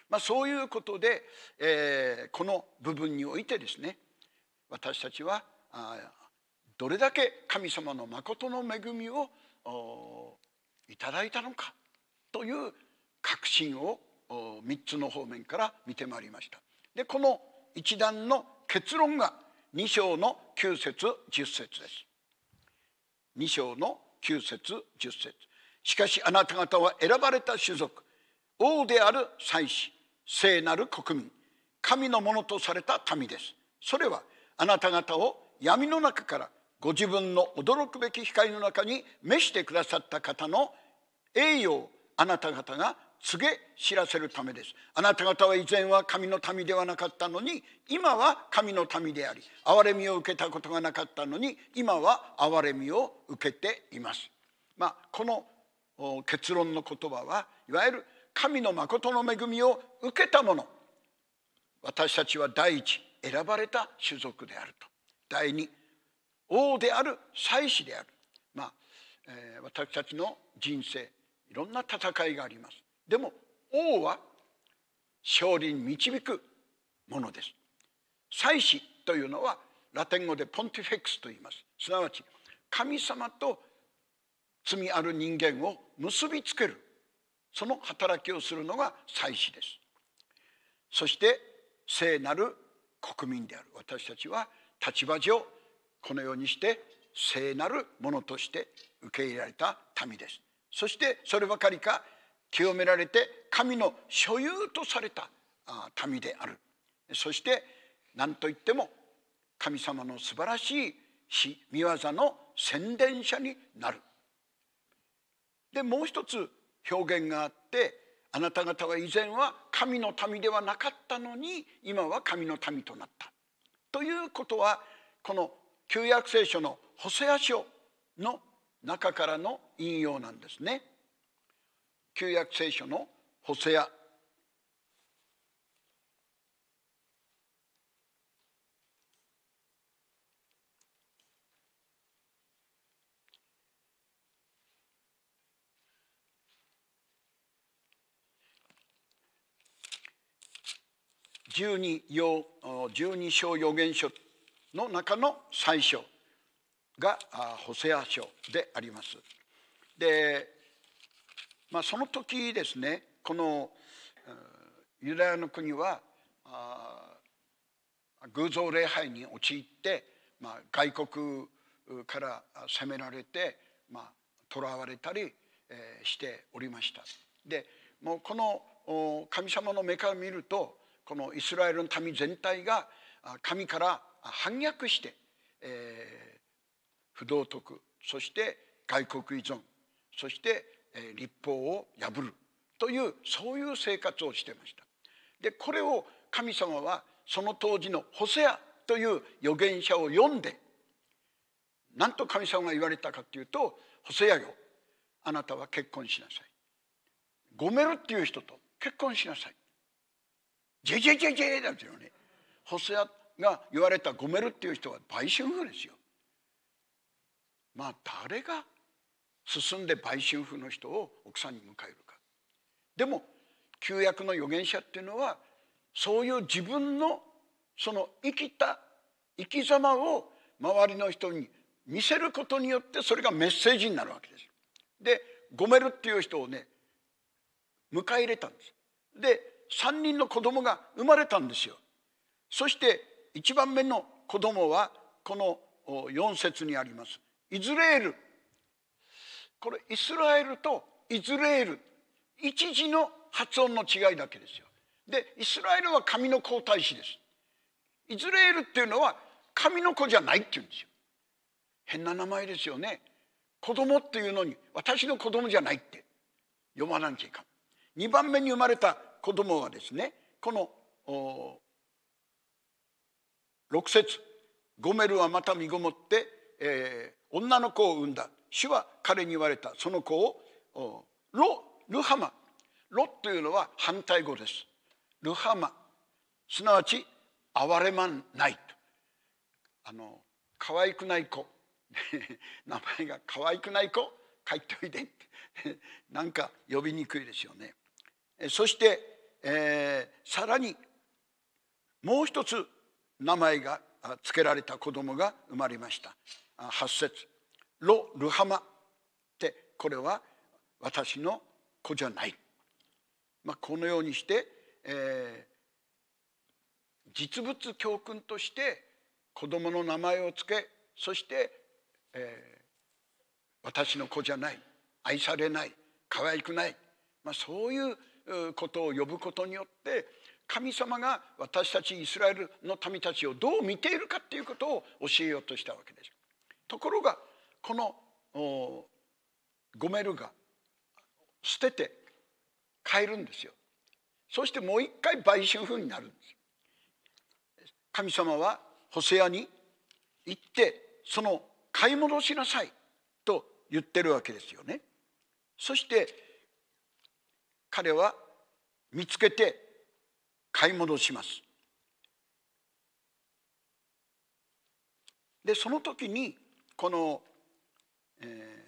まあ、そういうことで、えー、この部分においてですね私たちはどれだけ神様のとの恵みをいただいたのかという確信を3つの方面から見てまいりました。でこの一段の結論が2章の9節10節です。2章の9節10節しかしあなた方は選ばれた種族王である祭司聖なる国民神のものとされた民ですそれはあなた方を闇の中からご自分の驚くべき光の中に召してくださった方の栄誉をあなた方が告げ知らせるためですあなた方は以前は神の民ではなかったのに今は神の民であり憐れみを受けたことがなかったのに今は憐れみを受けています、まあ、この結論の言葉はいわゆる神の誠の恵みを受けた者私たちは第一選ばれた種族であると第二王である祭司である、まあえー、私たちの人生いろんな戦いがありますでも王は勝利に導くものです祭司というのはラテン語でポンティフェックスと言いますすなわち神様と罪ある人間を結びつけるその働きをするのが祭司ですそして聖なる国民である私たちは立場上このようにして聖なるものとして受け入れられた民です。そしてそればかりか清められて神の所有とされた民である。そして何といっても神様の素晴らしい死見業の宣伝者になる。でもう一つ表現があってあなた方は以前は神の民ではなかったのに今は神の民となったということはこの旧約聖書のホセア書の中からの引用なんですね。旧約聖書のホセア 12, 要12章預言書の中の最初がホセア書であります。で、まあ、その時ですねこのユダヤの国は偶像礼拝に陥って、まあ、外国から攻められて、まあ、囚われたり、えしておりました。でもうこの神様の目から見るとこのイスラエルの民全体が神から反逆して、えー、不道徳そして外国依存そして、えー、立法を破るというそういう生活をしてました。でこれを神様はその当時のホセアという預言者を読んでなんと神様が言われたかというと「ホセアよあなたは結婚しなさい」「ゴメルっていう人と結婚しなさい」ジェジェジェジェだっていうねホセアが言われたゴメルっていう人は売春婦ですよ。まあ誰が進んで売春婦の人を奥さんに迎えるか。でも旧約の預言者っていうのはそういう自分のその生きた生き様を周りの人に見せることによってそれがメッセージになるわけです。でゴメルっていう人をね迎え入れたんです。で3人の子供が生まれたんですよ。そして1番目の子供はこの4節にありますイズレールこれイスラエルとイズレール一時の発音の違いだけですよ。でイスラエルは神の皇太子です。イズレールっていうのは神の子じゃないっていうんですよ。変な名前ですよね。子供っていうのに私の子供じゃないって呼ばなきゃいかん。2番目に生まれた子供はですねこの6節ゴメルはまた身ごもって、えー、女の子を産んだ主は彼に言われたその子をロ・ルハマロというのは反対語ですルハマすなわち哀れまんないとあの可愛くない子 名前が可愛くない子帰っておいでって なんか呼びにくいですよねそして、えー、さらにもう一つ名前が付けられた子供が生まれました8節ロ・ルハマ」ってこれは私の子じゃない、まあ、このようにして、えー、実物教訓として子供の名前を付けそして、えー、私の子じゃない愛されない可愛くない、まあ、そういうことを呼ぶことによって神様が私たちイスラエルの民たちをどう見ているかっていうことを教えようとしたわけです。ところがこのゴメルが捨てて変えるんですよ。そしてもう一回売春風になるんです。神様はホセアに行ってその買い戻しなさいと言ってるわけですよね。そして彼は見つけて買い戻します。でその時にこの、え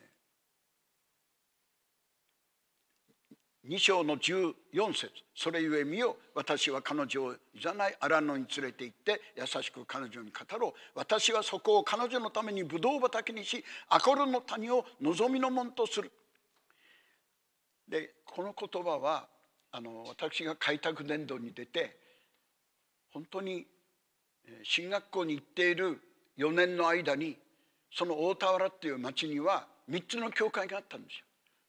ー、2章の14節それゆえ見よ私は彼女をいざない荒野に連れて行って優しく彼女に語ろう私はそこを彼女のためにブドウ畑にしアコルの谷を望みの門とするでこの言葉はあの私が開拓年度に出て本当に進学校に行っている4年の間にその大田原っていう町には3つの教会があったんですよ。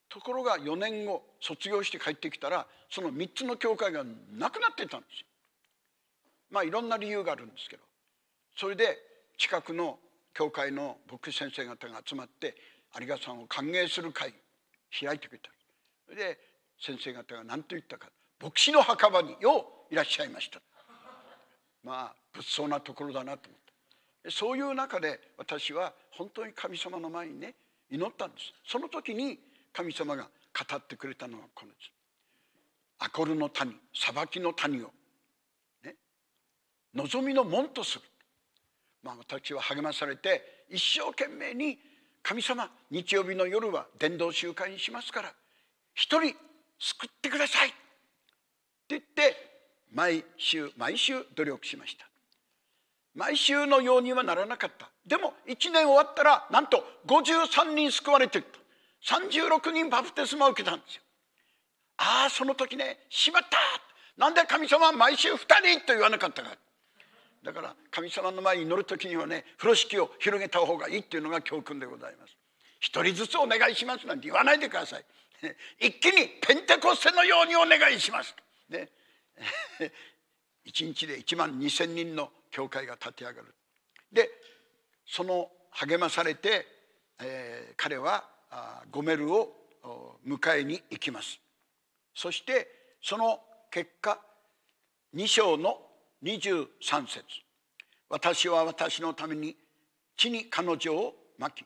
ところが4年後卒業して帰ってきたらその3つの教会がなくなってたんですよ。まあいろんな理由があるんですけどそれで近くの教会の牧師先生方が集まって有賀さんを歓迎する会開いてくれたんです。それで先生方が何と言ったか牧師の墓場によういらっしゃいましたまあ物騒なところだなと思ってそういう中で私は本当に神様の前にね祈ったんですその時に神様が語ってくれたのがこのでアコルの谷裁きの谷を、ね、望みの門とする、まあ、私は励まされて一生懸命に「神様日曜日の夜は伝道集会にしますから1人救ってください」って言って毎週毎週努力しました毎週のようにはならなかったでも1年終わったらなんと53人救われてると36人バプテスマを受けたんですよああその時ねしまったなんで神様は毎週2人と言わなかったかだから神様の前に乗る時にはね風呂敷を広げた方がいいっていうのが教訓でございます一人ずつお願いしますなんて言わないでください 一気にペンテコステのようにお願いしますと、ね、日で1万2,000人の教会が立て上がるでその励まされて、えー、彼はゴメルを迎えに行きますそしてその結果2章の23節私は私のために地に彼女をまき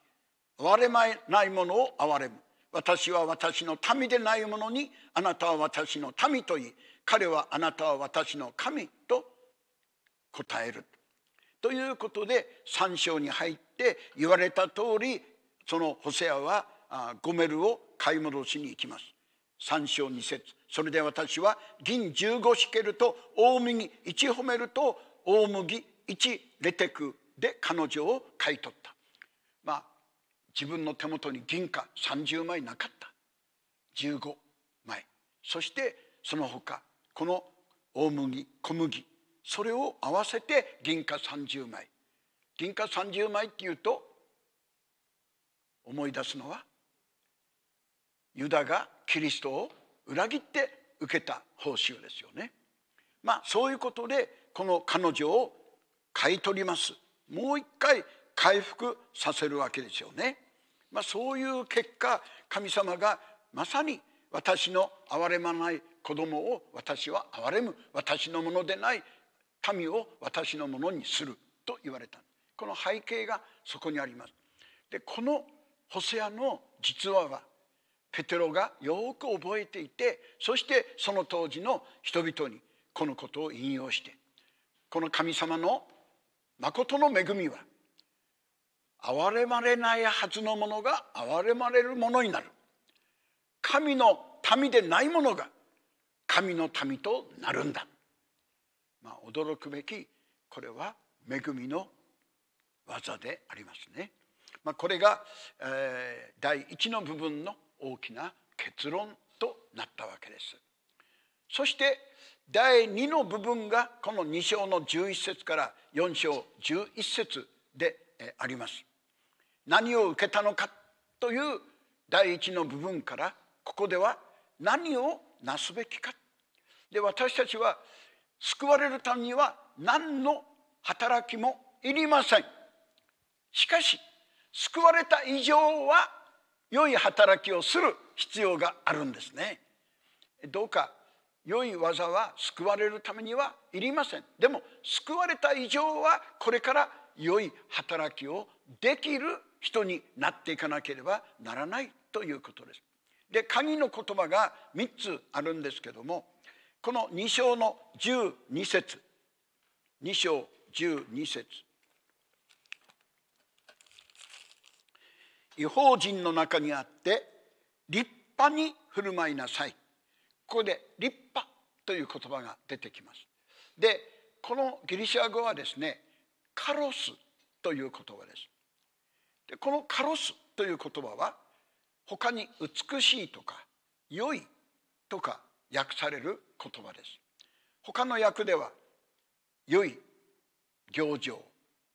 哀れまない者を憐れむ私は私の民でないものにあなたは私の民と言い彼はあなたは私の神と答える。ということで3章に入って言われた通りそのホセアはゴメルを買い戻しに行きます。3章2節それで私は銀15シケルと大麦1褒めると大麦1レテクで彼女を買い取った。まあ自分の手元に銀貨30枚なかった15枚そしてその他この大麦小麦それを合わせて銀貨30枚銀貨30枚っていうと思い出すのはユダがキリストを裏切って受けた報酬ですよね。まあそういうことでこの彼女を買い取ります。もう一回回復させるわけですよね。まあ、そういう結果神様がまさに私の憐れまない子供を私は憐れむ私のものでない民を私のものにすると言われたこの背景がそこにあります。でこのホセアの実話はペテロがよく覚えていてそしてその当時の人々にこのことを引用してこの神様の誠の恵みは憐れまれないはずのものが憐れまれるものになる神の民でないものが神の民となるんだ、まあ、驚くべきこれは恵みの技でありますね、まあ、これが、えー、第1の部分の大きな結論となったわけですそして第2の部分がこの2章の11節から4章11節であります。何を受けたのかという第一の部分からここでは何をなすべきかで私たちは救われるためには何の働きもいりませんしかし救われた以上は良い働きをする必要があるんですねどうか良い技は救われるためにはいりませんでも救われた以上はこれから良い働きをできる人になっていかなければならないということです。で鍵の言葉が3つあるんですけどもこの2章の12節2章12節違法人の中にあって立派に振る舞いなさいここで立派という言葉が出てきますでこのギリシャ語はですねカロスという言葉ですでこの「カロス」という言葉は他に「美しい」とか「良い」とか訳される言葉です。他の訳では「良い」「行情」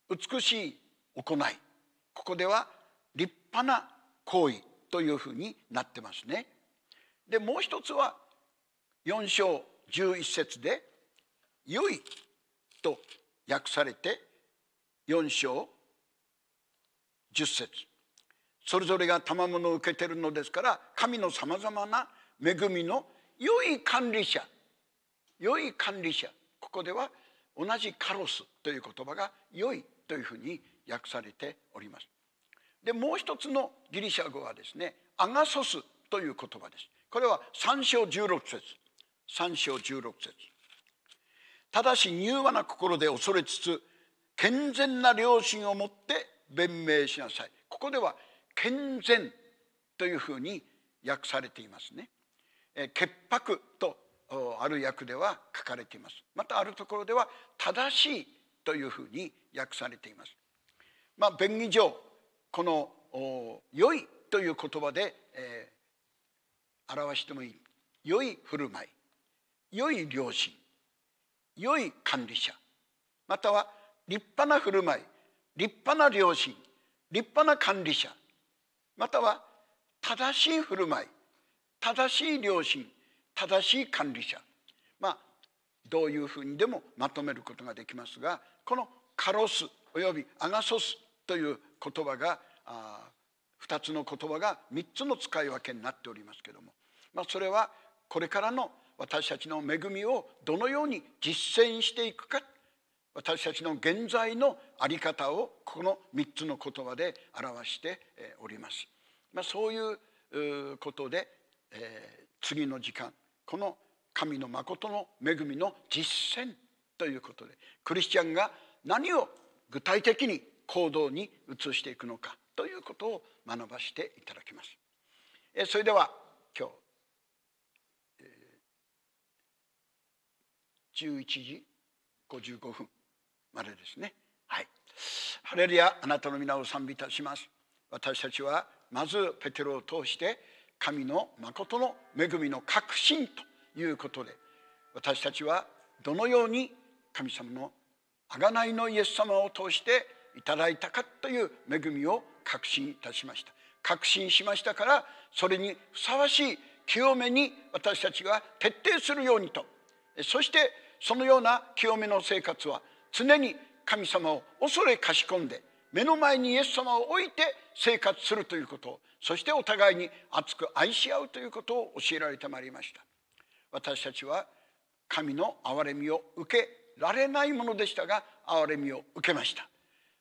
「美しい」「行い」ここでは「立派な行為」というふうになってますね。でもう一つは4章11節で「良い」と訳されて4章10節それぞれが賜物を受けてるのですから神のさまざまな恵みの良い管理者良い管理者ここでは同じカロスという言葉が良いというふうに訳されております。でもう一つのギリシャ語はですねアガソスという言葉です。これは3章16節3章16節ただし柔和な心で恐れつつ健全な良心を持って弁明しなさいここでは健全というふうに訳されていますね、え潔白とある訳では書かれていますまたあるところでは正しいというふうに訳されていますまあ便宜上この良いという言葉で、えー、表してもいい良い振る舞い良い良心良い管理者または立派な振る舞い立派な良心立派な管理者または正しい振る舞い正しい良心正しい管理者まあどういうふうにでもまとめることができますがこのカロスおよびアガソスという言葉があ2つの言葉が3つの使い分けになっておりますけども、まあ、それはこれからの私たちの恵みをどのように実践していくか私たちの現在の在り方をこの3つの言葉で表しております。まあ、そういうことで、えー、次の時間この神の誠の恵みの実践ということでクリスチャンが何を具体的に行動に移していくのかということを学ばしていただきます。えー、それでは今日、えー、11時55分。までですねはいハレルヤあなたの皆を賛美いたします私たちはまずペテロを通して神の誠の恵みの確信ということで私たちはどのように神様の贖いのイエス様を通していただいたかという恵みを確信いたしました確信しましたからそれにふさわしい清めに私たちが徹底するようにとそしてそのような清めの生活は常に神様を恐れかしこんで目の前にイエス様を置いて生活するということそしてお互いに熱く愛し合うということを教えられてまいりました私たちは神の憐れみを受けられないものでしたが憐れみを受けました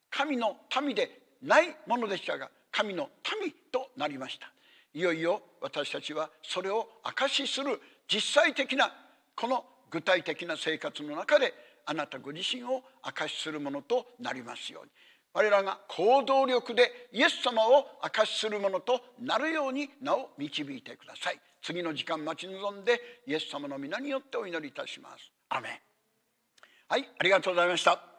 神の民でないものでしたが神の民となりましたいよいよ私たちはそれを証しする実際的なこの具体的な生活の中であなたご自身を証しするものとなりますように我らが行動力でイエス様を証しするものとなるように名を導いてください次の時間待ち望んでイエス様の皆によってお祈りいたしますアメンはいありがとうございました